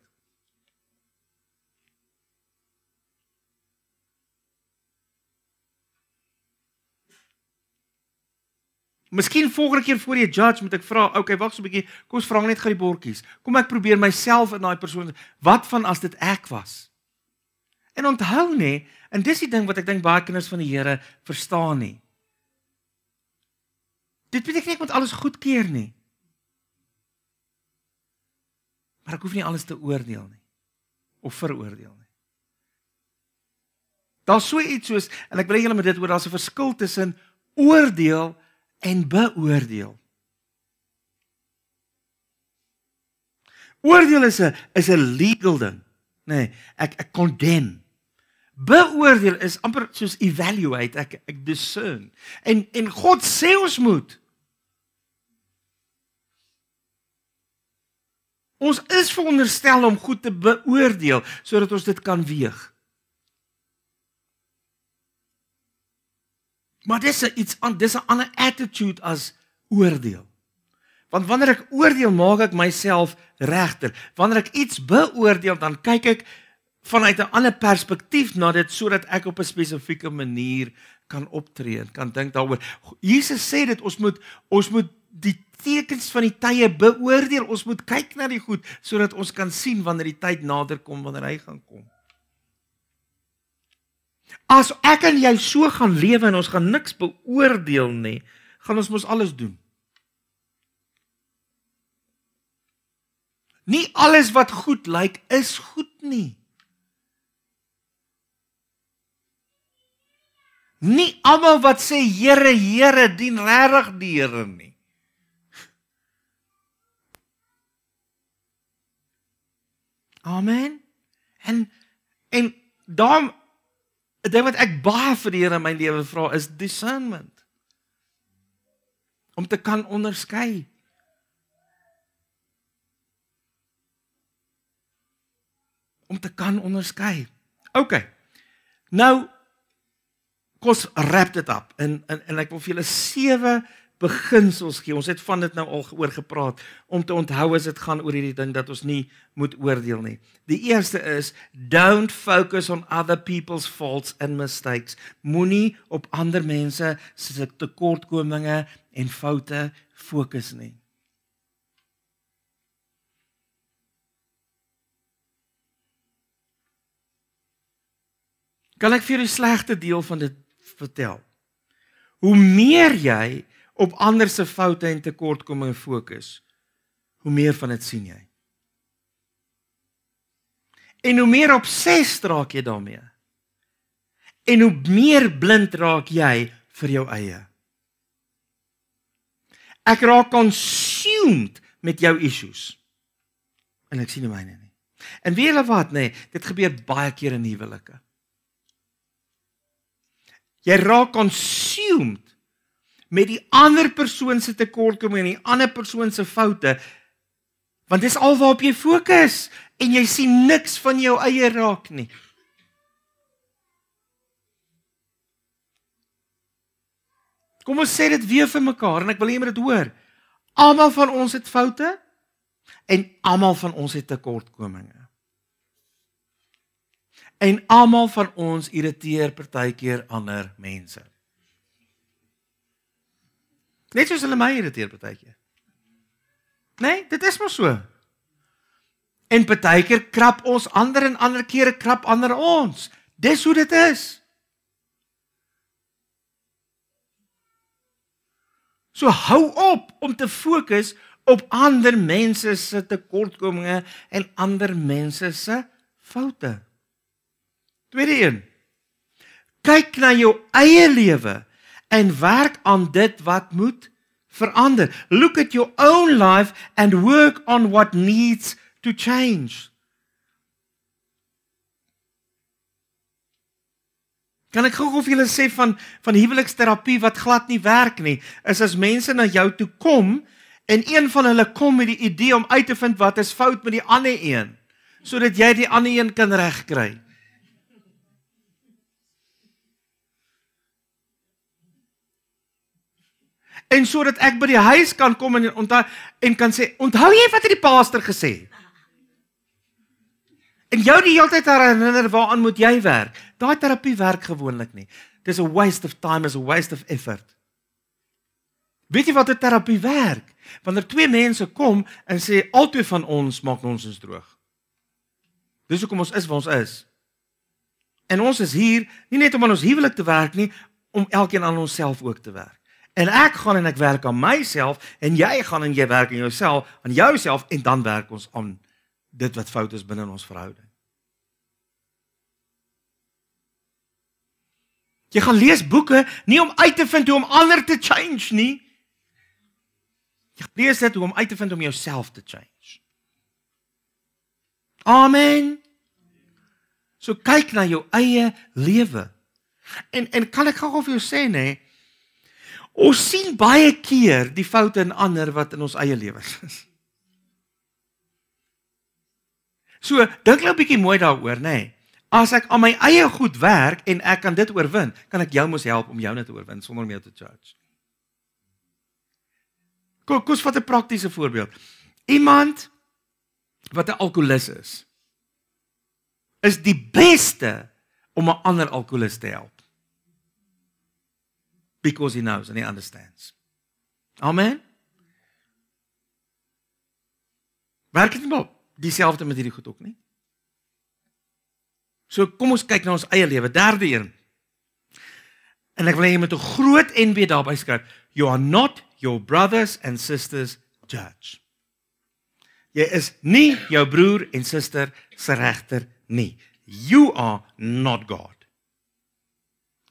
Miskien volgende keer voor jy judge moet ek vra, okay, wag so 'n bietjie. Kom ons vra net gou die bordjies. Kom ek probeer myself in daai persoon. Wat van as dit ek was? En onthou nê, en dis die ding wat ek dink baie kinders van die Here verstaan nie. Dit beteken nie ek moet alles goedkeur nie. Maar ek hoef nie alles te oordeel nie of veroordeel nie. Daar's so iets soos en ek wil julle met dit oor daar's 'n verskil tussen oordeel en beoordeel. Oordeel is 'n is 'n legal ding. Nee, ek ek condemn. Beoordeel is amper soos evaluate, ek ek discern. En en God sê ons moet Ons is veronderstel om goed te beoordeel sodat ons dit kan weeg. Maar dis iets aan dis 'n ander attitude as oordeel. Want wanneer ek oordeel, maak ek myself regter. Wanneer ek iets beoordeel, dan kyk ek vanuit 'n ander perspektief na dit sodat ek op 'n spesifieke manier kan optree en kan dink daaroor. Jesus sê dit ons moet ons moet die tekens van die tye beoordeel. Ons moet kyk na die goed sodat ons kan sien wanneer die tyd nader kom wanneer hy gaan kom. As ek en jy so gaan lewe en ons gaan niks beoordeel nie, gaan ons mos alles doen. Nie alles wat goed lyk is goed nie. Nie almal wat sê Here, Here, dien regtig die Here nie. Amen. En en daarom ding wat ek baie vir die Here in my lewe vra is discernment. Om te kan onderskei. Om te kan onderskei. OK. Nou kos rap dit op en en en ek wil vir julle sewe beginsels gee. Ons het van dit nou al oor gepraat om te onthou as dit gaan oor hierdie ding dat ons nie moet oordeel nie. Die eerste is don't focus on other people's faults and mistakes. Moenie op ander mense se tekortkominge en foute fokus nie. Kan ek vir jou die slegste deel van dit vertel? Hoe meer jy op ander se foute en tekortkominge fokus, hoe meer van dit sien jy. En hoe meer obses raak jy daarmee. En hoe meer blind raak jy vir jou eie. Ek raak consumed met jou issues. En ek sien nie myne nie. En weet julle wat, nee, dit gebeur baie keer in huwelike. Jy raak consumed met die ander persoon se tekortkominge en die ander persoon se foute. Want dis al waarop jy fokus en jy sien niks van jou eie raak nie. Kom ons sê dit weer vir mekaar en ek wil hê jy moet dit hoor. Almal van ons het foute en almal van ons het tekortkominge. En almal van ons irriteer partykeer ander mense. Net soos hulle my irriteer partykeer. Nee, dit is maar so. En partykeer krap ons ander en ander kere krap ander ons. Dis hoe dit is. So hou op om te fokus op ander mense se tekortkominge en ander mense se foute. Tweede een. Kyk na jou eie lewe en werk aan dit wat moet verander. Look at your own life and work on what needs to change. Kan ek gou-gou vir julle sê van van huweliksterapie wat glad nie werk nie, is as mense na jou toe kom en een van hulle kom met die idee om uit te vind wat is fout met die ander een sodat jy die ander een kan regkry. en sodat ek by die huis kan kom en onthou en kan sê onthou jy wat het die pastor gesê en jou die hele tyd herinner waaraan moet jy werk daai terapie werk gewoonlik nie dis a waste of time is a waste of effort weet jy wat 'n terapie werk wanneer twee mense kom en sê albei van ons maak ons ons droog dis hoekom ons is waar ons is en ons is hier nie net om aan ons huwelik te werk nie om elkeen aan onsself ook te werk En ek gaan en ek werk aan myself en jy gaan en jy werk aan jouself, aan jouself en dan werk ons aan dit wat fout is binne in ons verhouding. Jy gaan lees boeke nie om uit te vind hoe om ander te change nie. Jy lees dit om uit te vind om jouself te change. Amen. So kyk na jou eie lewe. En en kan ek gou vir jou sê nê, nee, Ons sien baie keer die foute in ander wat in ons eie lewens is. So, dink nou 'n bietjie mooi daaroor, nê? Nee. As ek aan my eie goed werk en ek kan dit oorwin, kan ek jou mos help om jou net te oorwin sonder om jou te judge. Kom, kom ons vat 'n praktiese voorbeeld. Iemand wat 'n alkolikus is, is die beste om 'n ander alkolikus te help because he knows and he understands. Amen. Werk dit nie maar dieselfde met hierdie goed ook nie. So kom ons kyk na ons eie lewe, derde een. En ek wil hê jy moet 'n groot NB daarby skryf. You are not your brothers and sisters judge. Jy is nie jou broer en suster se regter nie. You are not God.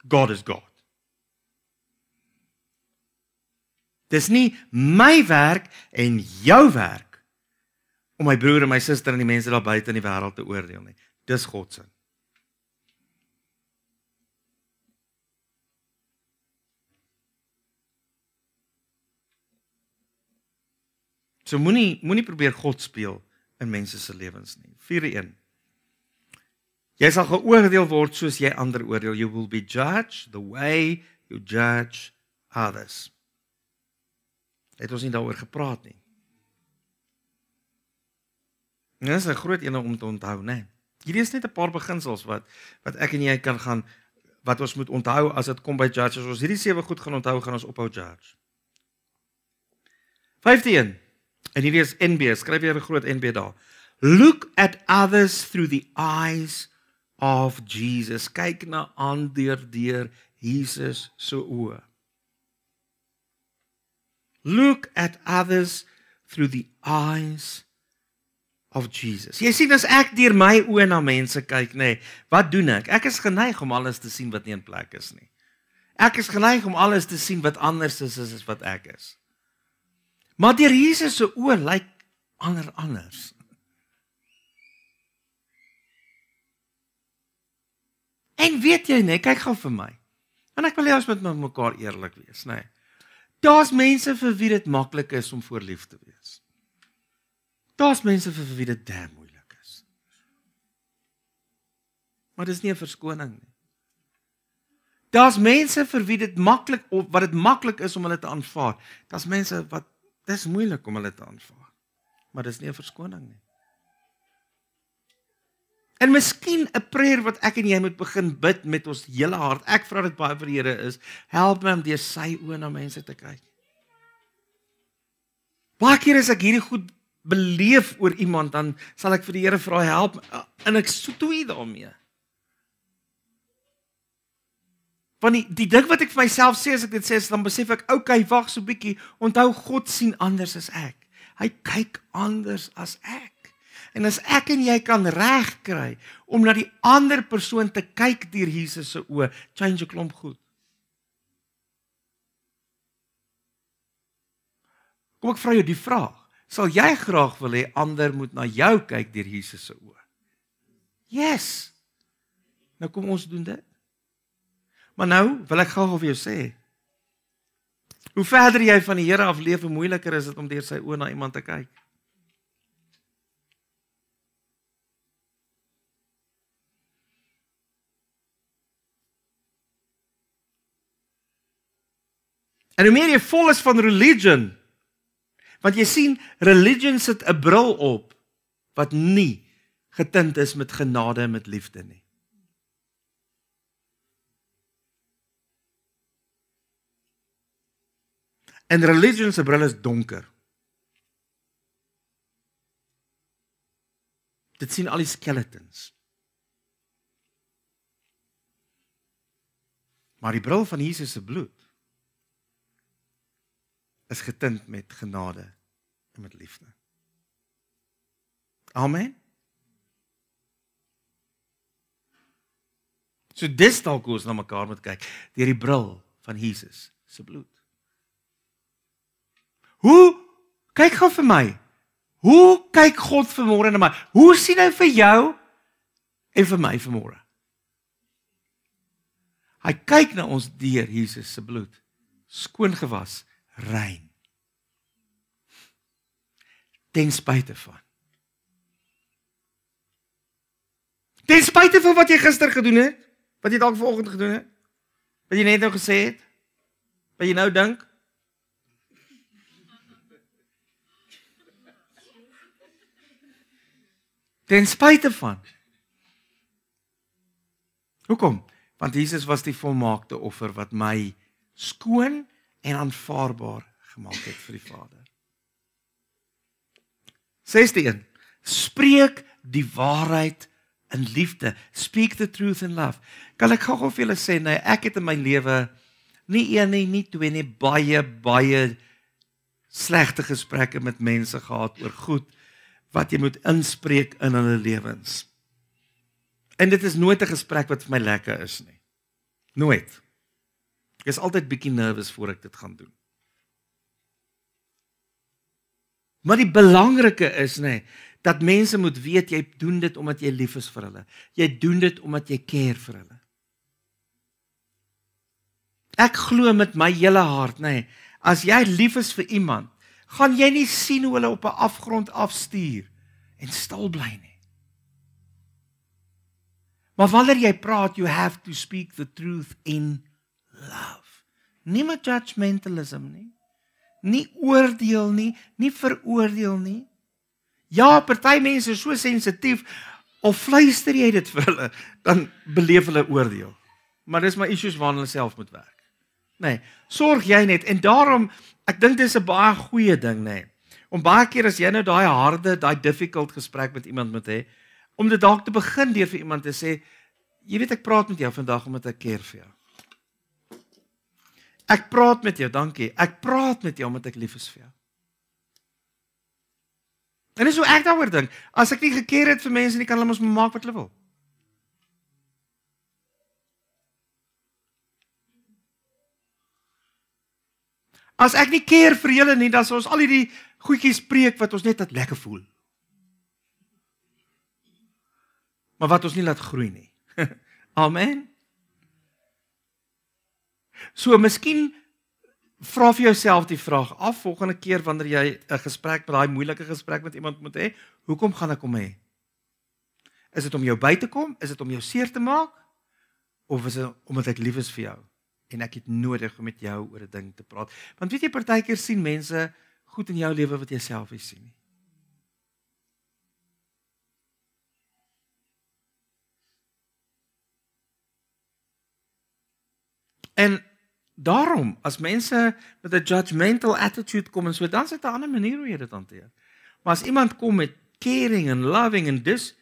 God is God. Dis nie my werk en jou werk om my broer en my suster en die mense daar buite in die wêreld te oordeel nie. Dis God se So moenie moenie probeer God speel in mense se lewens nie. 4:1 Jy sal geoordeel word soos jy ander oordeel. You will be judged the way you judge others het ons nie daaroor gepraat nie. Dit is 'n groot ene om te onthou, né? Hierdie is net 'n paar beginsels wat wat ek en jy kan gaan wat ons moet onthou as dit kom by judge. As ons hierdie sewe goed gaan onthou, gaan ons ophou judge. 51. En hierdie is NB, skryf jy 'n groot NB daar. Look at others through the eyes of Jesus. Kyk na ander deur Jesus se so oë look at others through the eyes of Jesus. Jy sien as ek deur my oë na mense kyk, nê, nee, wat doen ek? Ek is geneig om alles te sien wat nie in plek is nie. Ek is geneig om alles te sien wat anders is as wat ek is. Maar deur Jesus se oë lyk ander anders. En weet jy nê, nee, kyk gou vir my. En ek wil hê ons moet met mekaar eerlik wees, nê. Nee. Daar's mense vir wie dit maklik is om voorlief te wees. Daar's mense vir wie dit dam moeilik is. Maar dis nie 'n verskoning nie. Daar's mense vir wie dit maklik of wat dit maklik is om hulle te aanvaar. Daar's mense wat dis moeilik om hulle te aanvaar. Maar dis nie 'n verskoning nie. En miskien 'n prayer wat ek en jy moet begin bid met ons hele hart. Ek vra dit baie vir die Here is, help my om deur sy oë na mense te kyk. Baie kere as ek hierdie goed beleef oor iemand, dan sal ek vir die Here vra help ah, en ek stoei daarmee. Want die, die ding wat ek vir myself sê as ek dit sê, is dan besef ek, okay, wag so 'n bietjie. Onthou God sien anders as ek. Hy kyk anders as ek. En as ek en jy kan regkry om na die ander persoon te kyk deur Jesus se oë, change 'n klomp goed. Kom ek vra jou die vraag, sal jy graag wil hê ander moet na jou kyk deur Jesus se oë? Yes. Nou kom ons doen dit. Maar nou wil ek gou of jy sê Hoe verder jy van die Here af leef, hoe moeiliker is dit om deur sy oë na iemand te kyk. En hoe meer jy vol is van religion, want jy sien religion sit 'n bril op wat nie getint is met genade en met liefde nie. En religion se bril is donker. Dit sien al die skeletons. Maar die bril van Jesus se bloed is getint met genade en met liefde. Amen. So dis dalk hoe ons na mekaar moet kyk deur die bril van Jesus se bloed. Hoe kyk gaan vir my? Hoe kyk God vanmôre na my? Hoe sien hy vir jou en vir my vanmôre? Hy kyk na ons deur Jesus se bloed, skoon gewas rein. Tenspyte van. Tenspyte van wat jy gister gedoen het, wat jy dalk vanoggend gedoen het, wat jy net nou gesê het, wat jy nou dink. Tenspyte van. Hoekom? Want Jesus was die volmaakte offer wat my skoon en aanvaarbaar gemaak het vir die Vader. 61 Spreek die waarheid in liefde. Speak the truth in love. Kan ek gou-gou vir julle sê, nee, ek het in my lewe nie een nie, nie twee nie, baie baie slegte gesprekke met mense gehad oor goed wat jy moet inspreek in hulle lewens. En dit is nooit 'n gesprek wat vir my lekker is nie. Nooit. Ek is altyd bietjie nervus voor ek dit gaan doen. Maar die belangrike is nê dat mense moet weet jy doen dit omdat jy lief is vir hulle. Jy doen dit omdat jy care vir hulle. Ek glo met my hele hart nê, as jy lief is vir iemand, gaan jy nie sien hoe hulle op 'n afgrond afstuur en stil bly nie. Maar wanneer jy praat, you have to speak the truth in love. Nie met judgmentalism nie. Nie oordeel nie, nie veroordeel nie. Ja, party mense is so sensitief of fluister jy dit vir hulle, dan beleef hulle oordeel. Maar dis maar issues waarna hulle self moet werk. Nee, sorg jy net en daarom ek dink dit is 'n baie goeie ding, nee. Om baie keer as jy nou daai harde, daai difficult gesprek met iemand moet hê, om dit dalk te begin deur vir iemand te sê, jy weet ek praat met jou vandag omdat ek keer vir jou. Ek praat met jou, dankie. Ek praat met jou omdat ek lief is vir jou. En dis hoe ek daaroor dink. As ek nie gekeer het vir mense nie, kan hulle mos maak wat hulle wil. As ek nie keer vir julle nie, dan sal ons al hierdie goedjies preek wat ons net net lekker voel. Maar wat ons nie laat groei nie. [LAUGHS] Amen. So miskien vra vir jouself die vraag af volgende keer wanneer jy 'n gesprek met daai moeilike gesprek met iemand moet hê, hoekom gaan ek hom hê? Is dit om jou by te kom? Is dit om jou seer te maak? Of is dit omdat ek lief is vir jou en ek het nodig om met jou oor 'n ding te praat? Want weet jy partykeer sien mense goed in jou lewe wat jy self nie sien nie. En Daarom as mense met 'n judgmental attitude kom en so dan sit 'n ander manier hoe jy dit hanteer. Maar as iemand kom met caring and loving and dis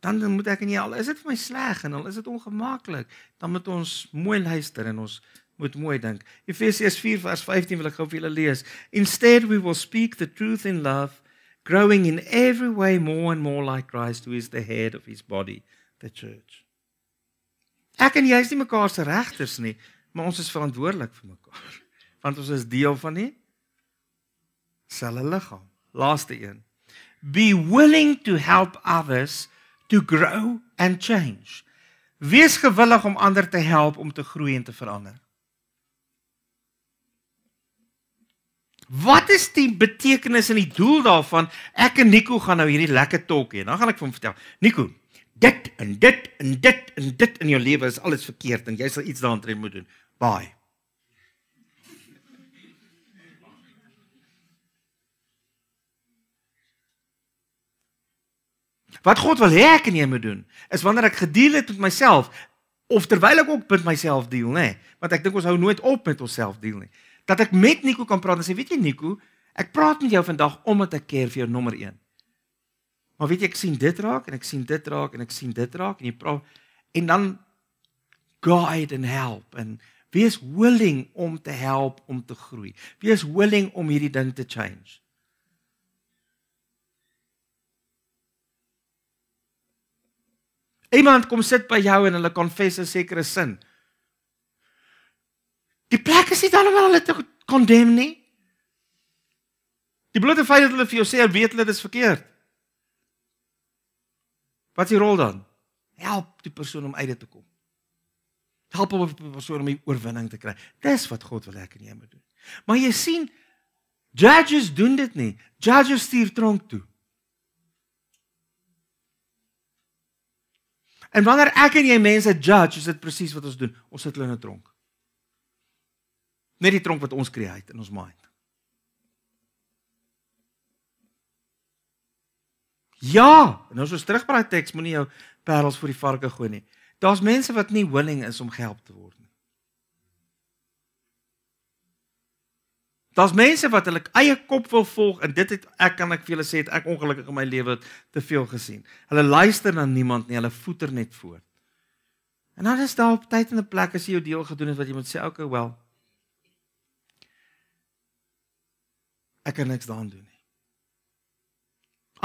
dan dan moet ek en jy al is dit vir my sleg en al is dit ongemaklik, dan moet ons mooi luister en ons moet mooi dink. Efesiërs 4 vers 15 wil ek gou vir julle lees. Instead we will speak the truth in love, growing in every way more and more like Christ who is the head of his body, the church. Ek en jy is nie mekaar se regters nie maar ons is verantwoordelik vir mekaar [LAUGHS] want ons is deel van die selfe liggaam. Laaste een. Be willing to help others to grow and change. Wees gewillig om ander te help om te groei en te verander. Wat is die betekenis en die doel daarvan? Ek en Nico gaan nou hierdie lekker talk hê. Dan gaan ek vir hom vertel. Nico, dit en dit en dit en dit in jou lewe is alles verkeerd en jy sal iets daaraan moet doen. Baai. Wat God wil hê ek en jy moet doen is wanneer ek gedeel het met myself of terwyl ek ook met myself deel nê, nee, want ek dink ons hou nooit op met onsself deel nie. Dat ek met Nico kan praat en sê weet jy Nico, ek praat met jou vandag omdat ek keer vir jou nommer 1. Maar weet jy ek sien dit raak en ek sien dit raak en ek sien dit raak en jy praat en dan guide and help en Wees willing om te help om te groei. Wees willing om hierdie ding te change. Iemand kom sit by jou en hulle konfess 'n sekere sin. Die plek is nie dan om hulle te condemn nie. Die blote feit dat hulle vir jou sê hulle weet hulle dit is verkeerd. Wat is die rol dan? Help die persoon om uit dit te kom. Help hom om die oorwinning te kry. Dis wat God wil hê ek en jy moet doen. Maar jy sien Judges doen dit nie. Judges stuur tronk toe. En wanneer ek en jy mense judge, is dit presies wat ons doen. Ons sit hulle in 'n tronk. Net die tronk wat ons skree uit in ons mind. Ja, en ons is terug by daai teks, moenie jou parels voor die varke gooi nie. Daar's mense wat nie willing is om gehelp te word nie. Daar's mense wat hulle eie kop wil volg en dit het ek kan ek vir julle sê het ek ongelukkig in my lewe te veel gesien. Hulle luister na niemand nie, hulle voeter net voort. En dan is daar op tyd en 'n plek as jy jou deel gedoen het wat jy moet sê okay wel. Ek kan niks daaraan doen nie.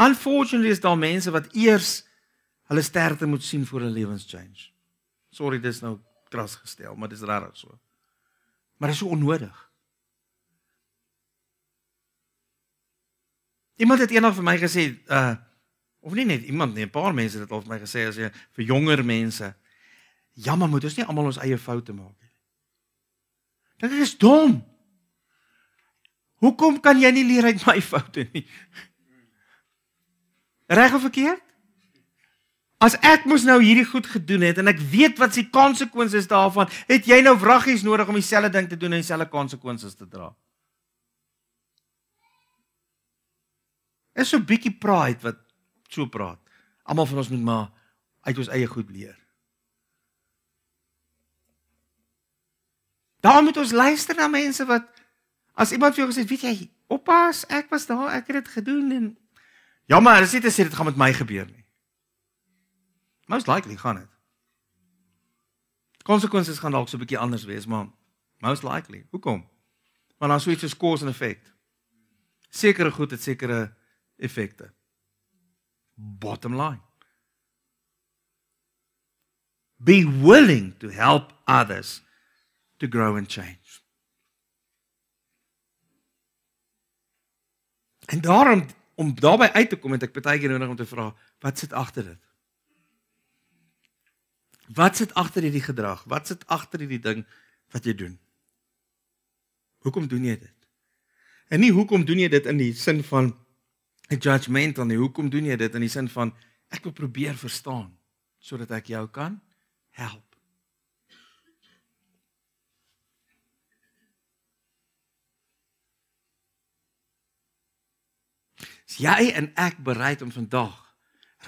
Unfortunately is daar mense wat eers hulle sterkte moet sien voor 'n lewenschange. Sorry, dit is nou kras gestel, maar dit is regtig so. Maar dit is so onnodig. Iemand het eendag vir my gesê, uh of nie net iemand nie, 'n paar mense het dit al vir my gesê as jy vir jonger mense jammer moet, ons nie almal ons eie foute maak nie. Dink ek is dom. Hoekom kan jy nie leer uit my [LAUGHS] foute nie? Reg of verkeerd? As ek mos nou hierdie goed gedoen het en ek weet wat se konsekwensies daarvan, het jy nou wraggies nodig om dieselfde ding te doen en dieselfde konsekwensies te dra. Is so 'n bietjie pride wat so praat. Almal van ons moet maar uit ons eie goed leer. Daar moet ons luister na mense wat as iemand vir jou gesê het, weet jy, oppas, ek was daar, ek het dit gedoen en jammer, dis nie te sê dit gaan met my gebeur nie. Most likely gaan dit. Konsekwensies gaan dalk so 'n bietjie anders wees, maar most likely. Hoekom? Want daar's so iets soos cause and effect. Sekere goed het sekere effekte. Bottom line. Be willing to help others to grow and change. En daarom om daarbey uit te kom het ek baie keer nodig om te vra wat sit agter dit? Wat sit agter hierdie gedrag? Wat sit agter hierdie ding wat jy doen? Hoekom doen jy dit? En nie hoekom doen jy dit in die sin van 'n judgement of nie, hoekom doen jy dit in die sin van ek wil probeer verstaan sodat ek jou kan help? Jy en ek bereid om vandag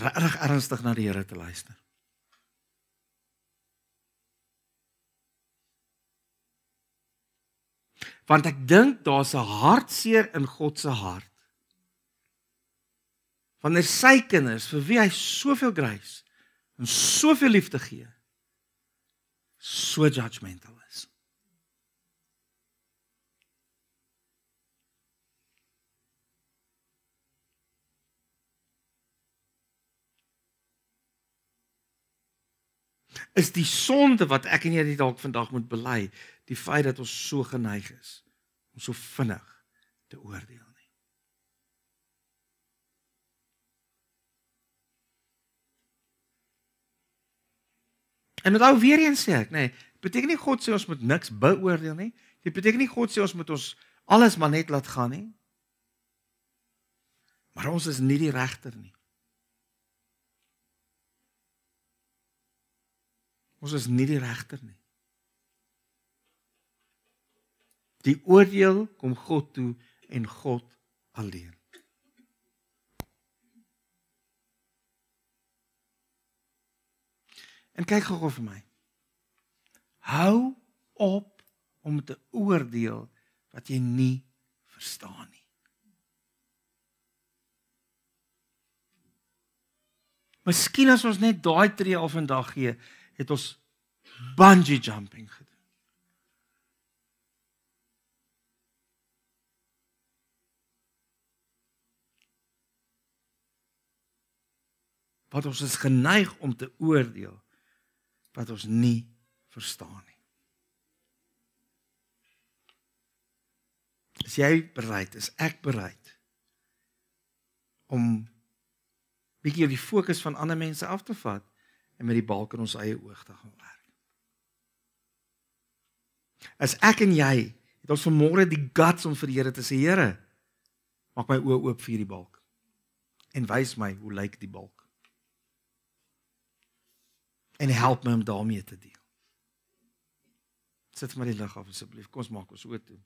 regtig ernstig na die Here te luister. want ek dink daar's 'n hartseer in God se hart. Wanneer sy kinders vir wie hy soveel grys en soveel liefde gee, so judgmental is. Is die sonde wat ek en jy dalk vandag moet bely die feit dat ons so geneig is om so vinnig te oordeel nie. En nou weer eens sê ek, nê, nee, beteken nie God sê ons moet niks beoordeel nie. Dit beteken nie God sê ons moet ons alles maar net laat gaan nie. Maar ons is nie die regter nie. Ons is nie die regter nie. Die oordeel kom God toe en God alleen. En kyk gou vir my. Hou op om te oordeel wat jy nie verstaan nie. Miskien as ons net daai tree al vandag gee, het ons bungee jumping gedoen. wat ons is geneig om te oordeel wat ons nie verstaan nie. As jy bereid is, ek bereid om bietjie die fokus van ander mense af te vat en met die balk in ons eie oog te gaan werk. As ek en jy het ons vanmôre die guts om vir die Here te sê, Here, maak my oë oop vir hierdie balk en wys my hoe lyk die balk en help my om daarmee te deel. Sit maar die lig af asseblief. Kom ons maak ons oortoe.